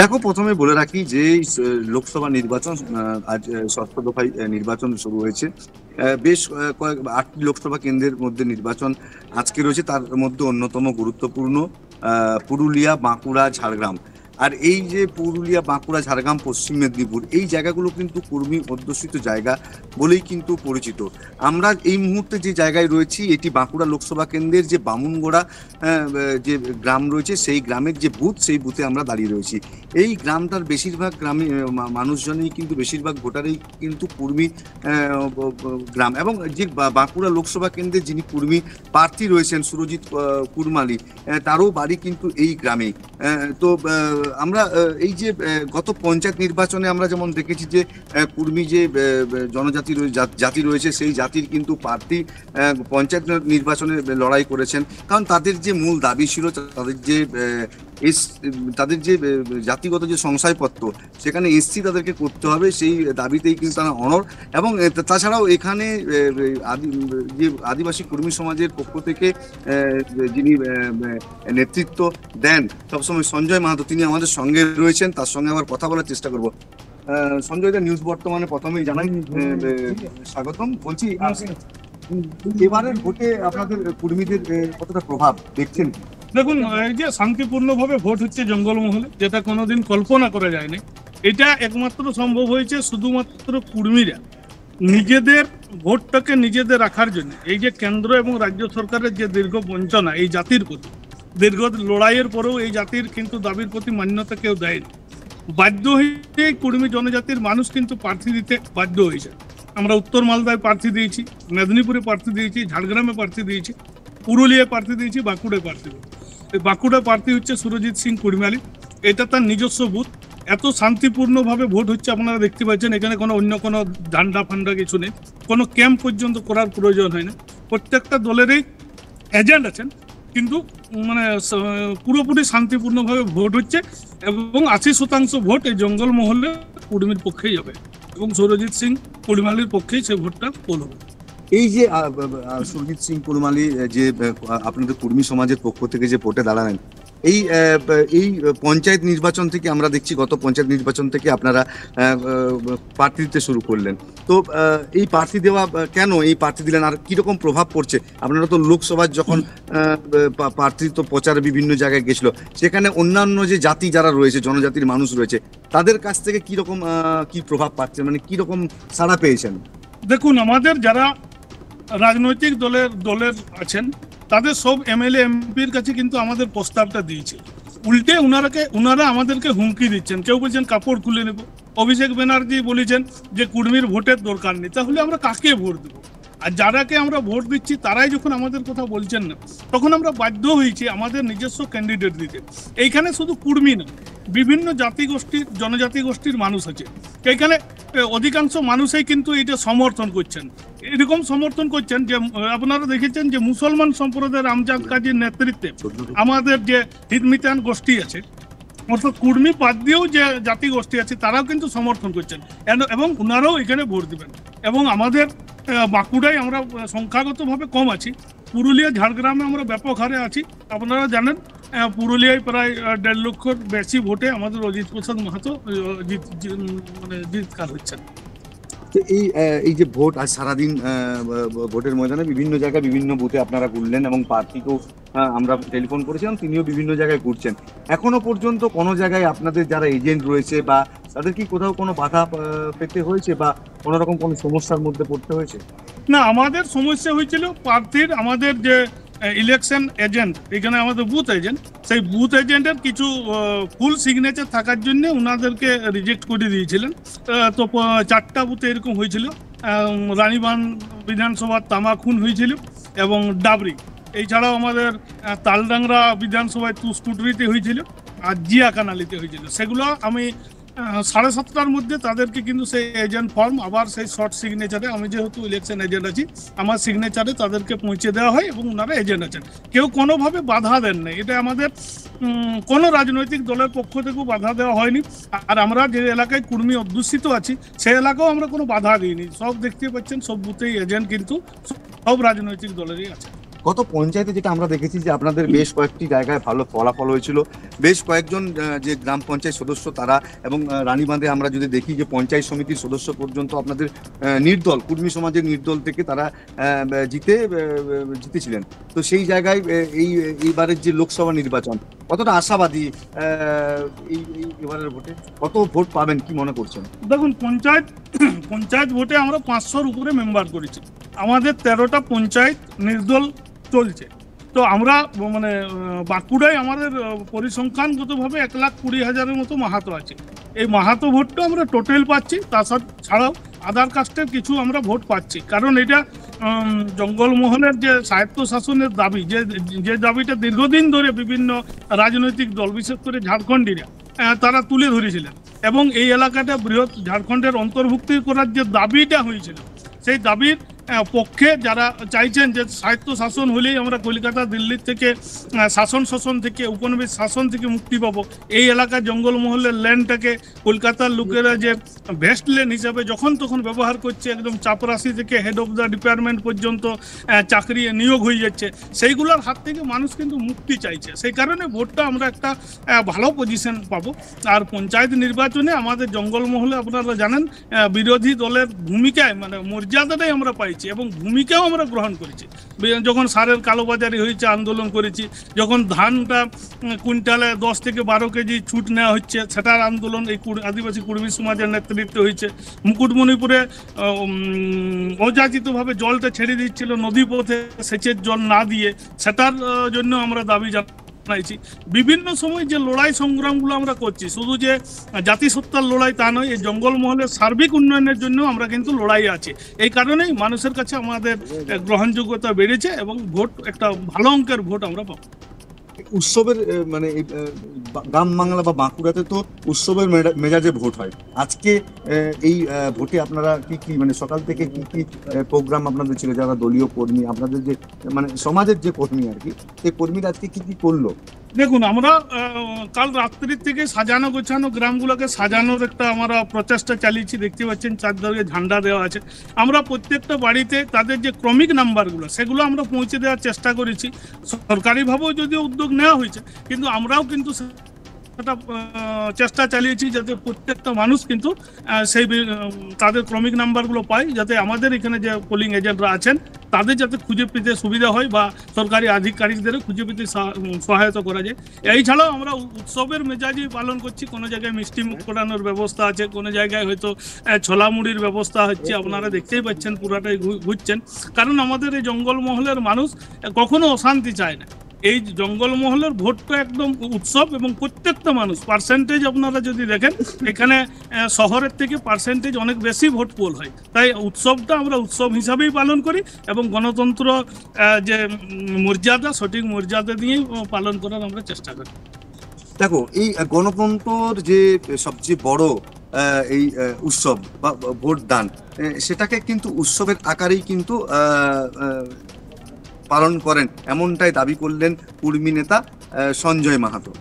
দেখো প্রথমে বলে রাখি যে লোকসভা নির্বাচন আজ ষষ্ঠ দফায় নির্বাচন শুরু হয়েছে বেশ কয়েক আটটি লোকসভা কেন্দ্রের মধ্যে নির্বাচন আজকে রয়েছে তার মধ্যে অন্যতম গুরুত্বপূর্ণ পুরুলিয়া বাঁকুড়া ঝাড়গ্রাম আর এই যে পুরুলিয়া বাঁকুড়া ঝাড়গ্রাম পশ্চিম মেদিনীপুর এই জায়গাগুলো কিন্তু কর্মী অধ্যুষিত জায়গা বলেই কিন্তু পরিচিত আমরা এই মুহূর্তে যে জায়গায় রয়েছি এটি বাঁকুড়া লোকসভা কেন্দ্রের যে বামুনগোড়া যে গ্রাম রয়েছে সেই গ্রামের যে বুথ সেই বুথে আমরা দাঁড়িয়ে রয়েছি এই গ্রামটার বেশিরভাগ গ্রামে মানুষজনই কিন্তু বেশিরভাগ ভোটারই কিন্তু কুর্মী গ্রাম এবং যে বাঁকুড়া লোকসভা কেন্দ্রে যিনি কুর্মী প্রার্থী রয়েছেন সুরজিৎ কুরমালি তারও বাড়ি কিন্তু এই গ্রামে তো আমরা এই যে গত পঞ্চায়েত নির্বাচনে আমরা যেমন দেখেছি যে কুর্মী যে জনজাতি জাতি রয়েছে সেই জাতির কিন্তু প্রার্থী পঞ্চায়েত নির্বাচনে লড়াই করেছেন কারণ তাদের যে মূল দাবি ছিল তাদের যে এস তাদের যে জাতিগত যে সংশয়পত্র সেখানে এসসি তাদেরকে করতে হবে সেই দাবিতেই কিন্তু তারা অনর এবং তাছাড়াও এখানে আদি যে আদিবাসী কর্মী সমাজের পক্ষ থেকে যিনি নেতৃত্ব দেন সবসময় সঞ্জয় মাহাতো তিনি আমাদের সঙ্গে রয়েছেন তার সঙ্গে আবার কথা বলার চেষ্টা করব সঞ্জয় দা নিউজ বর্তমানে প্রথমেই জানাই স্বাগতম বলছি এবারের ভোটে আপনাদের কর্মীদের কতটা প্রভাব দেখছেন দেখুন এই যে শান্তিপূর্ণভাবে ভোট হচ্ছে জঙ্গলমহলে যেটা কোনোদিন কল্পনা করা যায়নি এটা একমাত্র সম্ভব হয়েছে শুধুমাত্র কর্মীরা নিজেদের ভোটটাকে নিজেদের রাখার জন্য এই যে কেন্দ্র এবং রাজ্য সরকারের যে দীর্ঘ বঞ্চনা এই জাতির প্রতি দীর্ঘ লড়াইয়ের পরেও এই জাতির কিন্তু দাবির প্রতি মান্যতা কেউ দেয়নি বাধ্য হয়ে কর্মী জনজাতির মানুষ কিন্তু প্রার্থী দিতে বাধ্য হয়েছে আমরা উত্তর মালদায় প্রার্থী দিয়েছি মেদিনীপুরে প্রার্থী দিয়েছি ঝাড়গ্রামে প্রার্থী দিয়েছি পুরুলিয়ায় প্রার্থী দিয়েছি বাঁকুড়ায় প্রার্থী দিয়েছি বাঁকুড়ায় প্রার্থী হচ্ছে সুরজিৎ সিং কুড়িমালি এটা তার নিজস্ব বুথ এত শান্তিপূর্ণভাবে ভোট হচ্ছে আপনারা দেখতে পাচ্ছেন এখানে কোনো অন্য কোনো ডান্ডা ফান্ডা কিছু নেই কোনো ক্যাম্প পর্যন্ত করার প্রয়োজন হয় না প্রত্যেকটা দলেরই এজেন্ট আছেন কিন্তু মানে পুরোপুরি শান্তিপূর্ণভাবে ভোট হচ্ছে এবং আশি শতাংশ ভোট এই জঙ্গলমহলে কুর্মীর পক্ষেই যাবে এবং সৌরজিৎ সিং পরিমালির পক্ষেই সে ভোটটা পড়ল এই যে সুরজিৎ সিং পুরমালি যে আপনাদের কর্মী সমাজের পক্ষ থেকে যে ভোটে দাঁড়ালেন এই এই পঞ্চায়েত নির্বাচন থেকে আমরা দেখছি গত পঞ্চায়েত নির্বাচন থেকে আপনারা প্রার্থী দিতে শুরু করলেন তো এই প্রার্থী দেওয়া কেন এই প্রার্থী দিলেন আর কীরকম প্রভাব পড়ছে আপনারা তো লোকসভার যখন প্রার্থী তো প্রচার বিভিন্ন জায়গায় গেছিল সেখানে অন্যান্য যে জাতি যারা রয়েছে জনজাতির মানুষ রয়েছে তাদের কাছ থেকে কীরকম কী প্রভাব পাচ্ছে মানে কীরকম সাড়া পেয়েছেন দেখুন আমাদের যারা রাজনৈতিক দলের দলের আছেন তাদের সব এমএলএ এমপির কাছে কিন্তু আমাদের প্রস্তাবটা দিয়েছে উল্টে ওনারাকে ওনারা আমাদেরকে হুমকি দিচ্ছেন কেউ বলছেন কাপড় খুলে নেব অভিষেক ব্যানার্জি বলেছেন যে কুর্মীর ভোটের দরকার নেই তাহলে আমরা কাকে ভোট দেবো আর যারাকে আমরা ভোট দিচ্ছি তারাই যখন আমাদের কথা বলছেন না তখন আমরা বাধ্য হয়েছি আমাদের নিজস্ব ক্যান্ডিডেট দিতে এইখানে শুধু কুর্মী না বিভিন্ন জাতিগোষ্ঠীর জনজাতি গোষ্ঠীর মানুষ আছে এইখানে অধিকাংশ মানুষই কিন্তু এটা সমর্থন করছেন এরকম সমর্থন করছেন যে আপনারা দেখেছেন যে মুসলমান সম্প্রদায়ের আমজাদ কাজীর নেতৃত্বে আমাদের যে হিদমিতান গোষ্ঠী আছে অর্থাৎ কুর্মি বাদ দিয়েও যে জাতি গোষ্ঠী আছে তারাও কিন্তু সমর্থন করছেন এবং ওনারাও এখানে ভোট দেবেন এবং আমাদের বাঁকুড়ায় আমরা সংখ্যাগতভাবে কম আছি পুরুলিয়া ঝাড়গ্রামে আমরা ব্যাপক হারে আছি আপনারা জানেন পুরুলিয়ায় প্রায় দেড় লক্ষর বেশি ভোটে আমাদের অজিত প্রসাদ মাহাতো মানে জিতকার হচ্ছেন এই এই যে ভোট আজ সারাদিন ভোটের ময়দানে বিভিন্ন জায়গায় বিভিন্ন বুথে আপনারা ঘুরলেন এবং প্রার্থীকেও আমরা টেলিফোন করেছিলাম তিনিও বিভিন্ন জায়গায় ঘুরছেন এখনো পর্যন্ত কোনো জায়গায় আপনাদের যারা এজেন্ট রয়েছে বা তাদের কি কোথাও কোনো বাধা পেতে হয়েছে বা কোনো রকম কোনো সমস্যার মধ্যে পড়তে হয়েছে না আমাদের সমস্যা হয়েছিল প্রার্থীর আমাদের যে ইলেকশন এজেন্ট এখানে আমাদের বুথ এজেন্ট সেই বুথ এজেন্টের কিছু ফুল সিগনেচার থাকার জন্য ওনাদেরকে রিজেক্ট করে দিয়েছিলেন তো চারটা বুথে এরকম হয়েছিল রানীবান বিধানসভার তামাখুন হয়েছিল এবং ডাবরি এছাড়াও আমাদের তালডাংরা বিধানসভায় তুসকুটরিতে হয়েছিল আর জিয়া কানালিতে হয়েছিল সেগুলো আমি সাড়ে সাতটার মধ্যে তাদেরকে কিন্তু সেই এজেন্ট ফর্ম আবার সেই শর্ট সিগনেচারে আমি যেহেতু ইলেকশন এজেন্ট আছি আমার সিগনেচারে তাদেরকে পৌঁছে দেওয়া হয় এবং ওনারা এজেন্ট আছেন কেউ কোনোভাবে বাধা দেন নাই এটা আমাদের কোনো রাজনৈতিক দলের পক্ষ থেকেও বাধা দেওয়া হয়নি আর আমরা যে এলাকায় কর্মী অধ্যুষিত আছি সেই এলাকাও আমরা কোনো বাধা দিইনি সব দেখতে পাচ্ছেন সব বুথেই এজেন্ট কিন্তু সব রাজনৈতিক দলেরই আছে গত পঞ্চায়েতে যেটা আমরা দেখেছি যে আপনাদের বেশ কয়েকটি জায়গায় ভালো ফলাফল হয়েছিল বেশ কয়েকজন যে গ্রাম পঞ্চায়েত সদস্য তারা এবং রানীবাঁধে আমরা যদি দেখি যে পঞ্চায়েত সমিতির সদস্য পর্যন্ত আপনাদের নির্দল কুর্মী সমাজের নির্দল থেকে তারা জিতে জিতেছিলেন তো সেই জায়গায় এই এইবারের যে লোকসভা নির্বাচন কতটা আশাবাদী এই এবারের ভোটে কত ভোট পাবেন কি মনে করছেন দেখুন পঞ্চায়েত পঞ্চায়েত ভোটে আমরা পাঁচশোর উপরে মেম্বার করেছি আমাদের তেরোটা পঞ্চায়েত নির্দল চলছে তো আমরা মানে বাঁকুড়ায় আমাদের পরিসংখ্যানগতভাবে এক লাখ কুড়ি হাজারের মতো মাহাতো আছে এই মাহাতো ভোটটা আমরা টোটাল পাচ্ছি তাছাড়া ছাড়াও আধার কাস্টের কিছু আমরা ভোট পাচ্ছি কারণ এটা জঙ্গলমোহনের যে স্বায়ত্তশাসনের দাবি যে যে দাবিটা দীর্ঘদিন ধরে বিভিন্ন রাজনৈতিক দল বিশেষ করে ঝাড়খণ্ডীরা তারা তুলে ধরেছিলেন এবং এই এলাকাটা বৃহৎ ঝাড়খণ্ডের অন্তর্ভুক্তি করার যে দাবিটা হয়েছিল সেই দাবির পক্ষে যারা চাইছেন যে সাহিত্য শাসন হলেই আমরা কলকাতা দিল্লির থেকে শাসন শাসন থেকে উপনিবেশ শাসন থেকে মুক্তি পাব এই এলাকা জঙ্গলমহলের ল্যান্ডটাকে কলকাতার লোকেরা যে ভেস্ট ল্যান্ড হিসাবে যখন তখন ব্যবহার করছে একদম চাপরাশি থেকে হেড অফ দ্য ডিপার্টমেন্ট পর্যন্ত চাকরি নিয়োগ হয়ে যাচ্ছে সেইগুলোর হাত থেকে মানুষ কিন্তু মুক্তি চাইছে সেই কারণে ভোটটা আমরা একটা ভালো পজিশন পাবো আর পঞ্চায়েত নির্বাচনে আমাদের জঙ্গলমহলে আপনারা জানেন বিরোধী দলের ভূমিকায় মানে মর্যাদাটাই আমরা পাই হয়েছে এবং ভূমিকাও আমরা গ্রহণ করেছি যখন সারের কালোবাজারি হয়েছে আন্দোলন করেছি যখন ধানটা কুইন্টালে দশ থেকে বারো কেজি ছুট নেওয়া হচ্ছে সেটার আন্দোলন এই আদিবাসী কুর্মী সমাজের নেতৃত্বে হয়েছে মুকুটমণিপুরে অযাচিতভাবে জলটা ছেড়ে দিচ্ছিল নদী পথে সেচের জল না দিয়ে সেটার জন্য আমরা দাবি জানাই জানাইছি বিভিন্ন সময় যে লড়াই সংগ্রামগুলো আমরা করছি শুধু যে জাতিসত্তার লড়াই তা নয় এই জঙ্গলমহলের সার্বিক উন্নয়নের জন্য আমরা কিন্তু লড়াই আছি এই কারণেই মানুষের কাছে আমাদের গ্রহণযোগ্যতা বেড়েছে এবং ভোট একটা ভালো অঙ্কের ভোট আমরা পাবো উৎসবের মানে গ্রাম বাংলা বা বাঁকুড়াতে তো উৎসবের মেজাজে ভোট হয় আজকে এই ভোটে আপনারা কি কি মানে সকাল থেকে কি কি প্রোগ্রাম আপনাদের ছিল যারা দলীয় কর্মী আপনাদের যে মানে সমাজের যে কর্মী আর কি সেই কর্মীরা আজকে কি কি করলো দেখুন আমরা কাল রাত্রির থেকে সাজানো গোছানো গ্রামগুলোকে সাজানোর একটা আমরা প্রচেষ্টা চালিয়েছি দেখতে পাচ্ছেন চারদিকে ঝান্ডা দেওয়া আছে আমরা প্রত্যেকটা বাড়িতে তাদের যে ক্রমিক নাম্বারগুলো সেগুলো আমরা পৌঁছে দেওয়ার চেষ্টা করেছি সরকারিভাবেও যদিও উদ্যোগ নেওয়া হয়েছে কিন্তু আমরাও কিন্তু একটা চেষ্টা চালিয়েছি যাতে প্রত্যেকটা মানুষ কিন্তু সেই তাদের ক্রমিক নাম্বারগুলো পায় যাতে আমাদের এখানে যে পোলিং এজেন্টরা আছেন তাদের যাতে খুঁজে পেতে সুবিধা হয় বা সরকারি আধিকারিকদেরও খুঁজে পেতে সহায়তা করা যায় এই ছাড়াও আমরা উৎসবের মেজাজই পালন করছি কোনো জায়গায় মিষ্টি মুখ করানোর ব্যবস্থা আছে কোনো জায়গায় হয়তো ছোলা মুড়ির ব্যবস্থা হচ্ছে আপনারা দেখতেই পাচ্ছেন পুরাটাই ঘুরছেন কারণ আমাদের এই জঙ্গলমহলের মানুষ কখনো অশান্তি চায় না এই জঙ্গলমহলের ভোটটা একদম উৎসব এবং প্রত্যেকটা মানুষ পার্সেন্টেজ আপনারা যদি দেখেন এখানে শহরের থেকে পার্সেন্টেজ অনেক বেশি ভোট পোল হয় তাই উৎসবটা আমরা উৎসব হিসাবেই পালন করি এবং গণতন্ত্র যে মর্যাদা সঠিক মর্যাদা দিয়েই পালন করার আমরা চেষ্টা করি দেখো এই গণতন্ত্রর যে সবচেয়ে বড় এই উৎসব বা ভোট দান সেটাকে কিন্তু উৎসবের আকারেই কিন্তু পালন করেন এমনটাই দাবি করলেন কুর্মি নেতা সঞ্জয় মাহাতো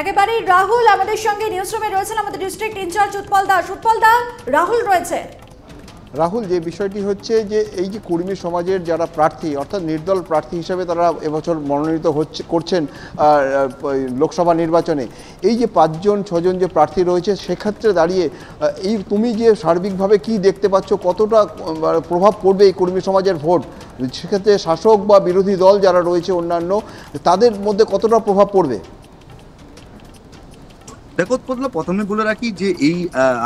একেবারেই রাহুল আমাদের সঙ্গে নিউজ রুমে রয়েছেন আমাদের ডিস্ট্রিক্ট ইনচার্জ উৎপল দাস উৎপল দাস রাহুল রয়েছে রাহুল যে বিষয়টি হচ্ছে যে এই যে কর্মী সমাজের যারা প্রার্থী অর্থাৎ নির্দল প্রার্থী হিসেবে তারা এবছর মনোনীত হচ্ছে করছেন লোকসভা নির্বাচনে এই যে পাঁচজন ছজন যে প্রার্থী রয়েছে সেক্ষেত্রে দাঁড়িয়ে এই তুমি যে সার্বিকভাবে কি দেখতে পাচ্ছ কতটা প্রভাব পড়বে এই কর্মী সমাজের ভোট সেক্ষেত্রে শাসক বা বিরোধী দল যারা রয়েছে অন্যান্য তাদের মধ্যে কতটা প্রভাব পড়বে দেখো প্রথমে প্রথমে বলে রাখি যে এই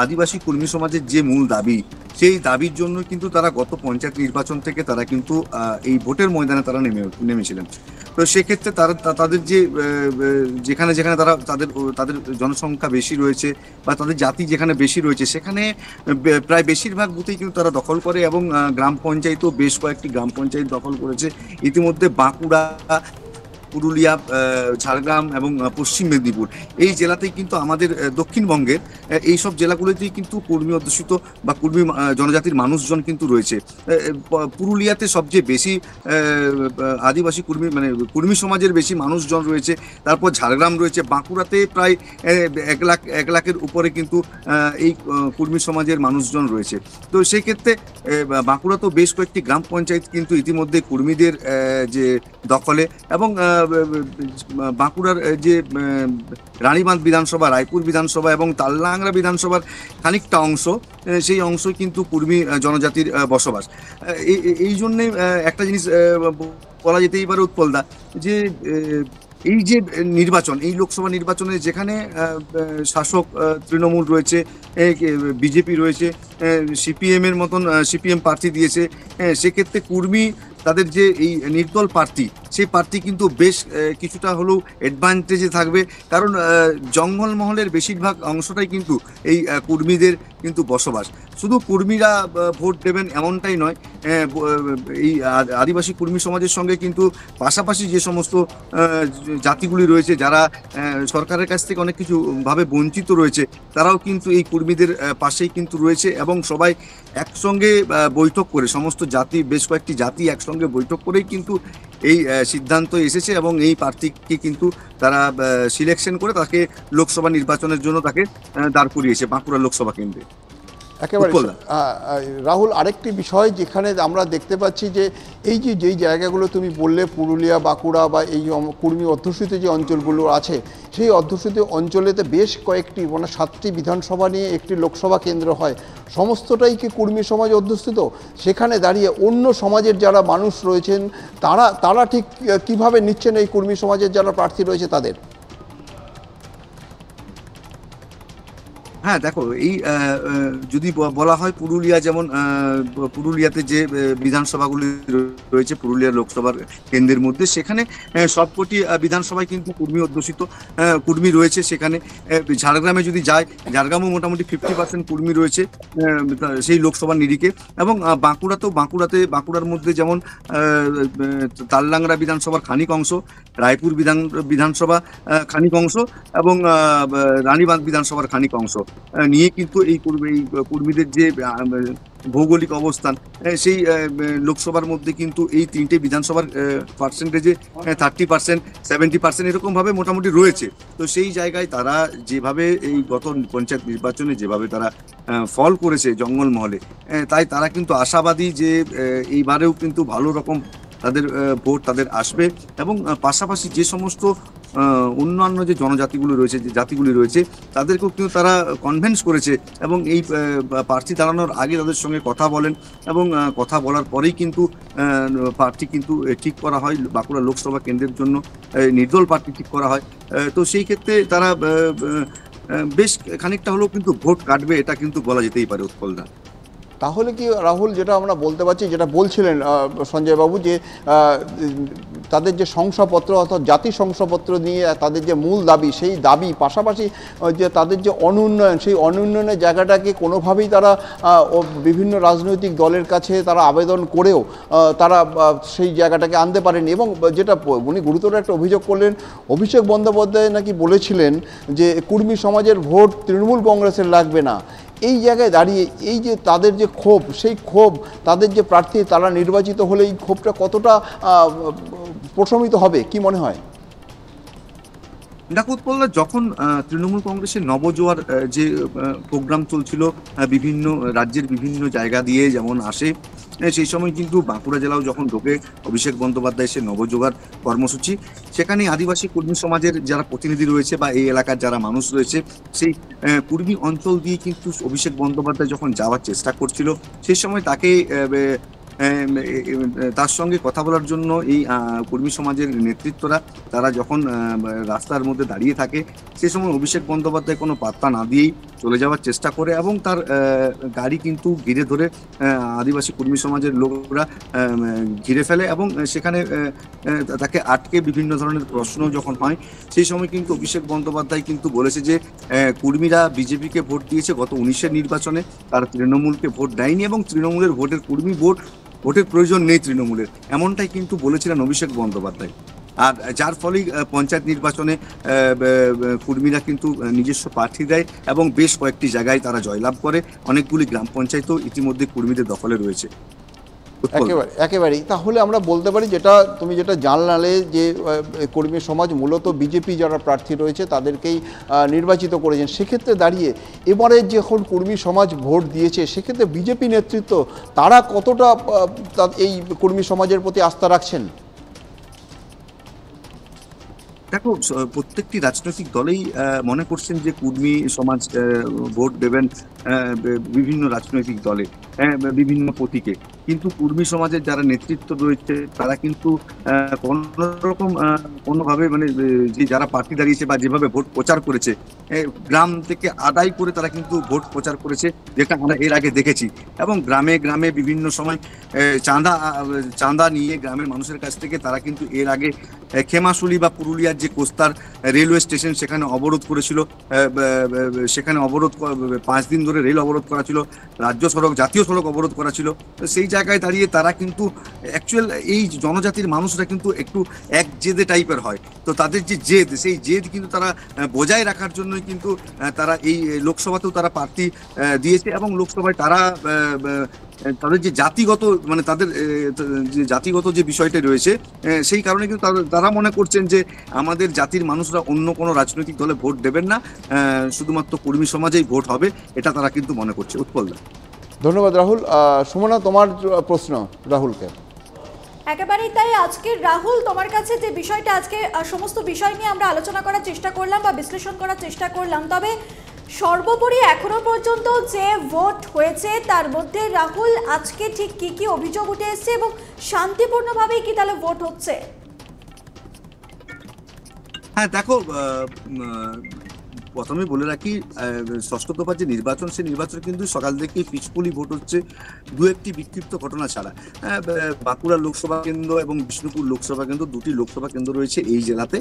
আদিবাসী কর্মী সমাজের যে মূল দাবি সেই দাবির জন্য কিন্তু তারা গত পঞ্চায়েত নির্বাচন থেকে তারা কিন্তু এই ভোটের ময়দানে তারা নেমে নেমেছিলেন তো সেক্ষেত্রে তারা তাদের যে যেখানে যেখানে তারা তাদের তাদের জনসংখ্যা বেশি রয়েছে বা তাদের জাতি যেখানে বেশি রয়েছে সেখানে প্রায় বেশিরভাগ বুথেই কিন্তু তারা দখল করে এবং গ্রাম পঞ্চায়েতও বেশ কয়েকটি গ্রাম পঞ্চায়েত দখল করেছে ইতিমধ্যে বাঁকুড়া পুরুলিয়া ঝাড়গ্রাম এবং পশ্চিম মেদিনীপুর এই জেলাতেই কিন্তু আমাদের দক্ষিণবঙ্গের এই সব জেলাগুলোতেই কিন্তু কর্মী অধ্যুষিত বা কর্মী জনজাতির মানুষজন কিন্তু রয়েছে পুরুলিয়াতে সবচেয়ে বেশি আদিবাসী কর্মী মানে কর্মী সমাজের বেশি মানুষজন রয়েছে তারপর ঝাড়গ্রাম রয়েছে বাঁকুড়াতে প্রায় এক লাখ এক লাখের উপরে কিন্তু এই কর্মী সমাজের মানুষজন রয়েছে তো সেই ক্ষেত্রে বাঁকুড়া তো বেশ কয়েকটি গ্রাম পঞ্চায়েত কিন্তু ইতিমধ্যে কর্মীদের যে দখলে এবং বাঁকুড়ার যে রানীবাঁধ বিধানসভা রায়পুর বিধানসভা এবং তাল্লাংরা বিধানসভার খানিকটা অংশ সেই অংশ কিন্তু কুর্মী জনজাতির বসবাস এই জন্যে একটা জিনিস বলা যেতেই পারে উৎপলদা যে এই যে নির্বাচন এই লোকসভা নির্বাচনে যেখানে শাসক তৃণমূল রয়েছে বিজেপি রয়েছে সিপিএমের মতন সিপিএম প্রার্থী দিয়েছে সেক্ষেত্রে কুর্মী তাদের যে এই নির্দল পার্টি সেই পার্টি কিন্তু বেশ কিছুটা হলেও অ্যাডভান্টেজে থাকবে কারণ জঙ্গলমহলের বেশিরভাগ অংশটাই কিন্তু এই কর্মীদের কিন্তু বসবাস শুধু কর্মীরা ভোট দেবেন এমনটাই নয় এই আদিবাসী কর্মী সমাজের সঙ্গে কিন্তু পাশাপাশি যে সমস্ত জাতিগুলি রয়েছে যারা সরকারের কাছ থেকে অনেক কিছু ভাবে বঞ্চিত রয়েছে তারাও কিন্তু এই কর্মীদের পাশেই কিন্তু রয়েছে এবং সবাই একসঙ্গে বৈঠক করে সমস্ত জাতি বেশ কয়েকটি জাতি একসঙ্গে বৈঠক করেই কিন্তু এই সিদ্ধান্ত এসেছে এবং এই প্রার্থীকে কিন্তু তারা সিলেকশন করে তাকে লোকসভা নির্বাচনের জন্য তাকে দাঁড় করিয়েছে বাঁকুড়া লোকসভা কেন্দ্রে একেবারে রাহুল আরেকটি বিষয় যেখানে আমরা দেখতে পাচ্ছি যে এই যে যেই জায়গাগুলো তুমি বললে পুরুলিয়া বাঁকুড়া বা এই কুর্মী অধ্যুষিত যে অঞ্চলগুলো আছে সেই অধ্যুষিত অঞ্চলেতে বেশ কয়েকটি মানে সাতটি বিধানসভা নিয়ে একটি লোকসভা কেন্দ্র হয় সমস্তটাই কি কুর্মী সমাজ অধ্যুষিত সেখানে দাঁড়িয়ে অন্য সমাজের যারা মানুষ রয়েছেন তারা তারা ঠিক কিভাবে নিচ্ছেন এই কুর্মী সমাজের যারা প্রার্থী রয়েছে তাদের হ্যাঁ দেখো এই যদি বলা হয় পুরুলিয়া যেমন পুরুলিয়াতে যে বিধানসভাগুলি রয়েছে পুরুলিয়া লোকসভার কেন্দ্রের মধ্যে সেখানে সবকটি বিধানসভায় কিন্তু কুর্মী অধ্যুষিত কুর্মী রয়েছে সেখানে ঝাড়গ্রামে যদি যায় ঝাড়গ্রামও মোটামুটি ফিফটি পার্সেন্ট কুর্মী রয়েছে সেই লোকসভার নিরিখে এবং বাঁকুড়াতেও বাঁকুড়াতে বাঁকুড়ার মধ্যে যেমন তাললাংরা বিধানসভার খানিক অংশ রায়পুর বিধান বিধানসভা খানিক অংশ এবং রানীবাঁধ বিধানসভার খানিক অংশ নিয়ে কিন্তু এই কর্মী কর্মীদের যে ভৌগোলিক অবস্থান সেই লোকসভার মধ্যে কিন্তু এই তিনটে বিধানসভার পার্সেন্টেজে থার্টি পার্সেন্ট সেভেন্টি পার্সেন্ট এরকমভাবে মোটামুটি রয়েছে তো সেই জায়গায় তারা যেভাবে এই গত পঞ্চায়েত নির্বাচনে যেভাবে তারা ফল করেছে জঙ্গলমহলে তাই তারা কিন্তু আশাবাদী যে এইবারেও কিন্তু ভালো রকম তাদের ভোট তাদের আসবে এবং পাশাপাশি যে সমস্ত অন্যান্য যে জনজাতিগুলো রয়েছে যে জাতিগুলি রয়েছে তাদেরকেও কিন্তু তারা কনভেন্স করেছে এবং এই প্রার্থী দাঁড়ানোর আগে তাদের সঙ্গে কথা বলেন এবং কথা বলার পরেই কিন্তু প্রার্থী কিন্তু ঠিক করা হয় বাঁকুড়া লোকসভা কেন্দ্রের জন্য নির্দল প্রার্থী ঠিক করা হয় তো সেই ক্ষেত্রে তারা বেশ খানিকটা হলেও কিন্তু ভোট কাটবে এটা কিন্তু বলা যেতেই পারে উৎপলদা তাহলে কি রাহুল যেটা আমরা বলতে পারছি যেটা বলছিলেন সঞ্জয়বাবু যে তাদের যে শংসাপত্র অর্থাৎ জাতি শংসাপত্র নিয়ে তাদের যে মূল দাবি সেই দাবি পাশাপাশি যে তাদের যে অনুন্নয়ন সেই অনুন্নয়নের জায়গাটাকে কোনোভাবেই তারা বিভিন্ন রাজনৈতিক দলের কাছে তারা আবেদন করেও তারা সেই জায়গাটাকে আনতে পারেন এবং যেটা উনি গুরুতর একটা অভিযোগ করলেন অভিষেক বন্দ্যোপাধ্যায় নাকি বলেছিলেন যে কুর্মী সমাজের ভোট তৃণমূল কংগ্রেসের লাগবে না এই জায়গায় দাঁড়িয়ে এই যে তাদের যে ক্ষোভ সেই ক্ষোভ তাদের যে প্রার্থী তারা নির্বাচিত হলে এই ক্ষোভটা কতটা প্রশমিত হবে কি মনে হয় ডাকুত পল্লা যখন তৃণমূল কংগ্রেসের নবজোয়ার যে প্রোগ্রাম চলছিল বিভিন্ন রাজ্যের বিভিন্ন জায়গা দিয়ে যেমন আসে সেই সময় কিন্তু বাঁকুড়া জেলাও যখন ঢোকে অভিষেক বন্দ্যোপাধ্যায় সে নবযোগার কর্মসূচি সেখানে আদিবাসী কর্মী সমাজের যারা প্রতিনিধি রয়েছে বা এই এলাকার যারা মানুষ রয়েছে সেই পূর্বী অঞ্চল দিয়ে কিন্তু অভিষেক বন্দ্যোপাধ্যায় যখন যাওয়ার চেষ্টা করছিল সেই সময় তাকে তার সঙ্গে কথা বলার জন্য এই কর্মী সমাজের নেতৃত্বরা তারা যখন রাস্তার মধ্যে দাঁড়িয়ে থাকে সে সময় অভিষেক বন্দ্যোপাধ্যায় কোনো পাত্তা না দিয়েই চলে যাওয়ার চেষ্টা করে এবং তার গাড়ি কিন্তু ঘিরে ধরে আদিবাসী কর্মী সমাজের লোকরা ঘিরে ফেলে এবং সেখানে তাকে আটকে বিভিন্ন ধরনের প্রশ্ন যখন হয় সেই সময় কিন্তু অভিষেক বন্দ্যোপাধ্যায় কিন্তু বলেছে যে কর্মীরা বিজেপিকে ভোট দিয়েছে গত উনিশের নির্বাচনে তারা তৃণমূলকে ভোট দেয়নি এবং তৃণমূলের ভোটের কর্মী ভোট ভোটের প্রয়োজন নেই তৃণমূলের এমনটাই কিন্তু বলেছিলেন অভিষেক বন্দ্যোপাধ্যায় আর যার ফলেই পঞ্চায়েত নির্বাচনে কর্মীরা কিন্তু নিজস্ব প্রার্থী দেয় এবং বেশ কয়েকটি জায়গায় তারা জয়লাভ করে অনেকগুলি গ্রাম পঞ্চায়েতও ইতিমধ্যে কর্মীদের দখলে রয়েছে একেবারে একেবারেই তাহলে আমরা বলতে পারি যেটা তুমি যেটা জানলালে যে কর্মী সমাজ মূলত বিজেপি যারা প্রার্থী রয়েছে তাদেরকেই নির্বাচিত করেছেন সেক্ষেত্রে দাঁড়িয়ে এবারে যখন কর্মী সমাজ ভোট দিয়েছে সেক্ষেত্রে বিজেপি নেতৃত্ব তারা কতটা এই কর্মী সমাজের প্রতি আস্থা রাখছেন দেখো প্রত্যেকটি রাজনৈতিক দলেই মনে করছেন যে কুর্মী সমাজ ভোট দেবেন বিভিন্ন রাজনৈতিক দলে বিভিন্ন প্রতীকে কিন্তু কুর্মী সমাজের যারা নেতৃত্ব রয়েছে তারা কিন্তু কোনোরকম কোনোভাবে মানে যে যারা পার্টি দাঁড়িয়েছে বা যেভাবে ভোট প্রচার করেছে গ্রাম থেকে আদায় করে তারা কিন্তু ভোট প্রচার করেছে যেটা আমরা এর আগে দেখেছি এবং গ্রামে গ্রামে বিভিন্ন সময় চাঁদা চাঁদা নিয়ে গ্রামের মানুষের কাছ থেকে তারা কিন্তু এর আগে খেমাশুলি বা পুরুলিয়ার যে কোস্তার রেলওয়ে স্টেশন সেখানে অবরোধ করেছিল সেখানে অবরোধ পাঁচ দিন ধরে রেল অবরোধ করা ছিল রাজ্য সড়ক জাতীয় সড়ক অবরোধ করা ছিল সেই জায়গায় দাঁড়িয়ে তারা কিন্তু অ্যাকচুয়াল এই জনজাতির মানুষরা কিন্তু একটু এক জেদে টাইপের হয় তো তাদের যে জেদ সেই জেদ কিন্তু তারা বজায় রাখার জন্যই কিন্তু তারা এই লোকসভাতেও তারা প্রার্থী দিয়েছে এবং লোকসভায় তারা তাদের যে জাতিগত মানে তাদের যে জাতিগত যে বিষয়টা রয়েছে সেই কারণে কিন্তু তারা মনে করছেন যে আমাদের জাতির মানুষরা অন্য কোনো রাজনৈতিক দলে ভোট দেবেন না শুধুমাত্র কর্মী সমাজেই ভোট হবে এটা তারা কিন্তু মনে করছে উৎপলদা ধন্যবাদ রাহুল সুমনা তোমার প্রশ্ন রাহুলকে একেবারেই তাই আজকে রাহুল তোমার কাছে যে বিষয়টা আজকে সমস্ত বিষয় নিয়ে আমরা আলোচনা করার চেষ্টা করলাম বা বিশ্লেষণ করার চেষ্টা করলাম তবে সর্বোপরি এখনো পর্যন্ত যে ভোট হয়েছে তার মধ্যে রাহুল আজকে ঠিক কি কি অভিযোগ উঠে এসছে এবং শান্তিপূর্ণভাবে কি তাহলে ভোট হচ্ছে হ্যাঁ দেখো প্রথমে বলে রাখি ষষ্ঠ দফার যে নির্বাচন সেই নির্বাচন কিন্তু সকাল থেকেই পিছপুলি ভোট হচ্ছে দু একটি বিক্ষিপ্ত ঘটনা ছাড়া হ্যাঁ, বাঁকুড়া লোকসভা কেন্দ্র এবং বিষ্ণুপুর লোকসভা কেন্দ্র দুটি লোকসভা কেন্দ্র রয়েছে এই জেলাতে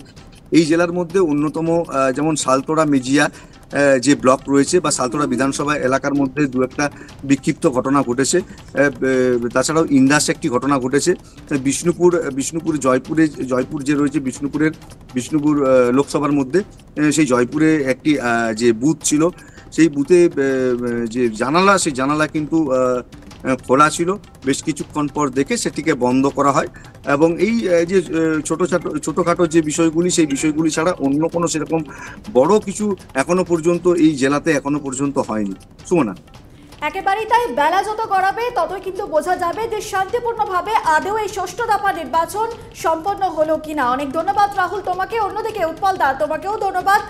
এই জেলার মধ্যে অন্যতম যেমন সালতোড়া মেজিয়া যে ব্লক রয়েছে বা সালতোড়া বিধানসভা এলাকার মধ্যে দু একটা বিক্ষিপ্ত ঘটনা ঘটেছে তাছাড়াও ইন্দাস একটি ঘটনা ঘটেছে বিষ্ণুপুর বিষ্ণুপুর জয়পুরে জয়পুর যে রয়েছে বিষ্ণুপুরের বিষ্ণুপুর লোকসভার মধ্যে সেই জয়পুরে একটি যে বুথ ছিল সেই বুথে যে জানালা সেই জানালা কিন্তু খোলা ছিল বেশ কিছুক্ষণ পর দেখে সেটিকে বন্ধ করা হয় এবং এই যে ছোটো ছোটোখাটো যে বিষয়গুলি সেই বিষয়গুলি ছাড়া অন্য কোনো সেরকম বড় কিছু এখনো পর্যন্ত এই জেলাতে এখনো পর্যন্ত হয়নি সুমনা একেবারেই তাই বেলা যত গড়াবে ততই কিন্তু বোঝা যাবে যে শান্তিপূর্ণভাবে আদেও এই ষষ্ঠ দফা নির্বাচন সম্পন্ন হলো কিনা অনেক ধন্যবাদ রাহুল তোমাকে অন্যদিকে উৎপল দা তোমাকেও ধন্যবাদ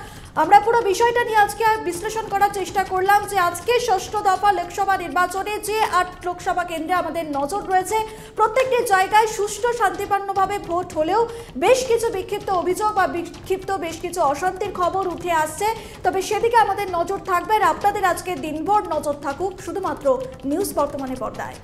আমরা পুরো বিষয়টা নিয়ে আজকে বিশ্লেষণ করার চেষ্টা করলাম যে আজকে ষষ্ঠ দফা লোকসভা নির্বাচনে যে আট লোকসভা কেন্দ্রে আমাদের নজর রয়েছে প্রত্যেকটি জায়গায় সুষ্ঠু শান্তিপূর্ণভাবে ভোট হলেও বেশ কিছু বিক্ষিপ্ত অভিযোগ বা বিক্ষিপ্ত বেশ কিছু অশান্তির খবর উঠে আসছে তবে সেদিকে আমাদের নজর থাকবে আর আপনাদের আজকে দিনভর নজর থাকুক শুধুমাত্র নিউজ বর্তমানে পর্দায়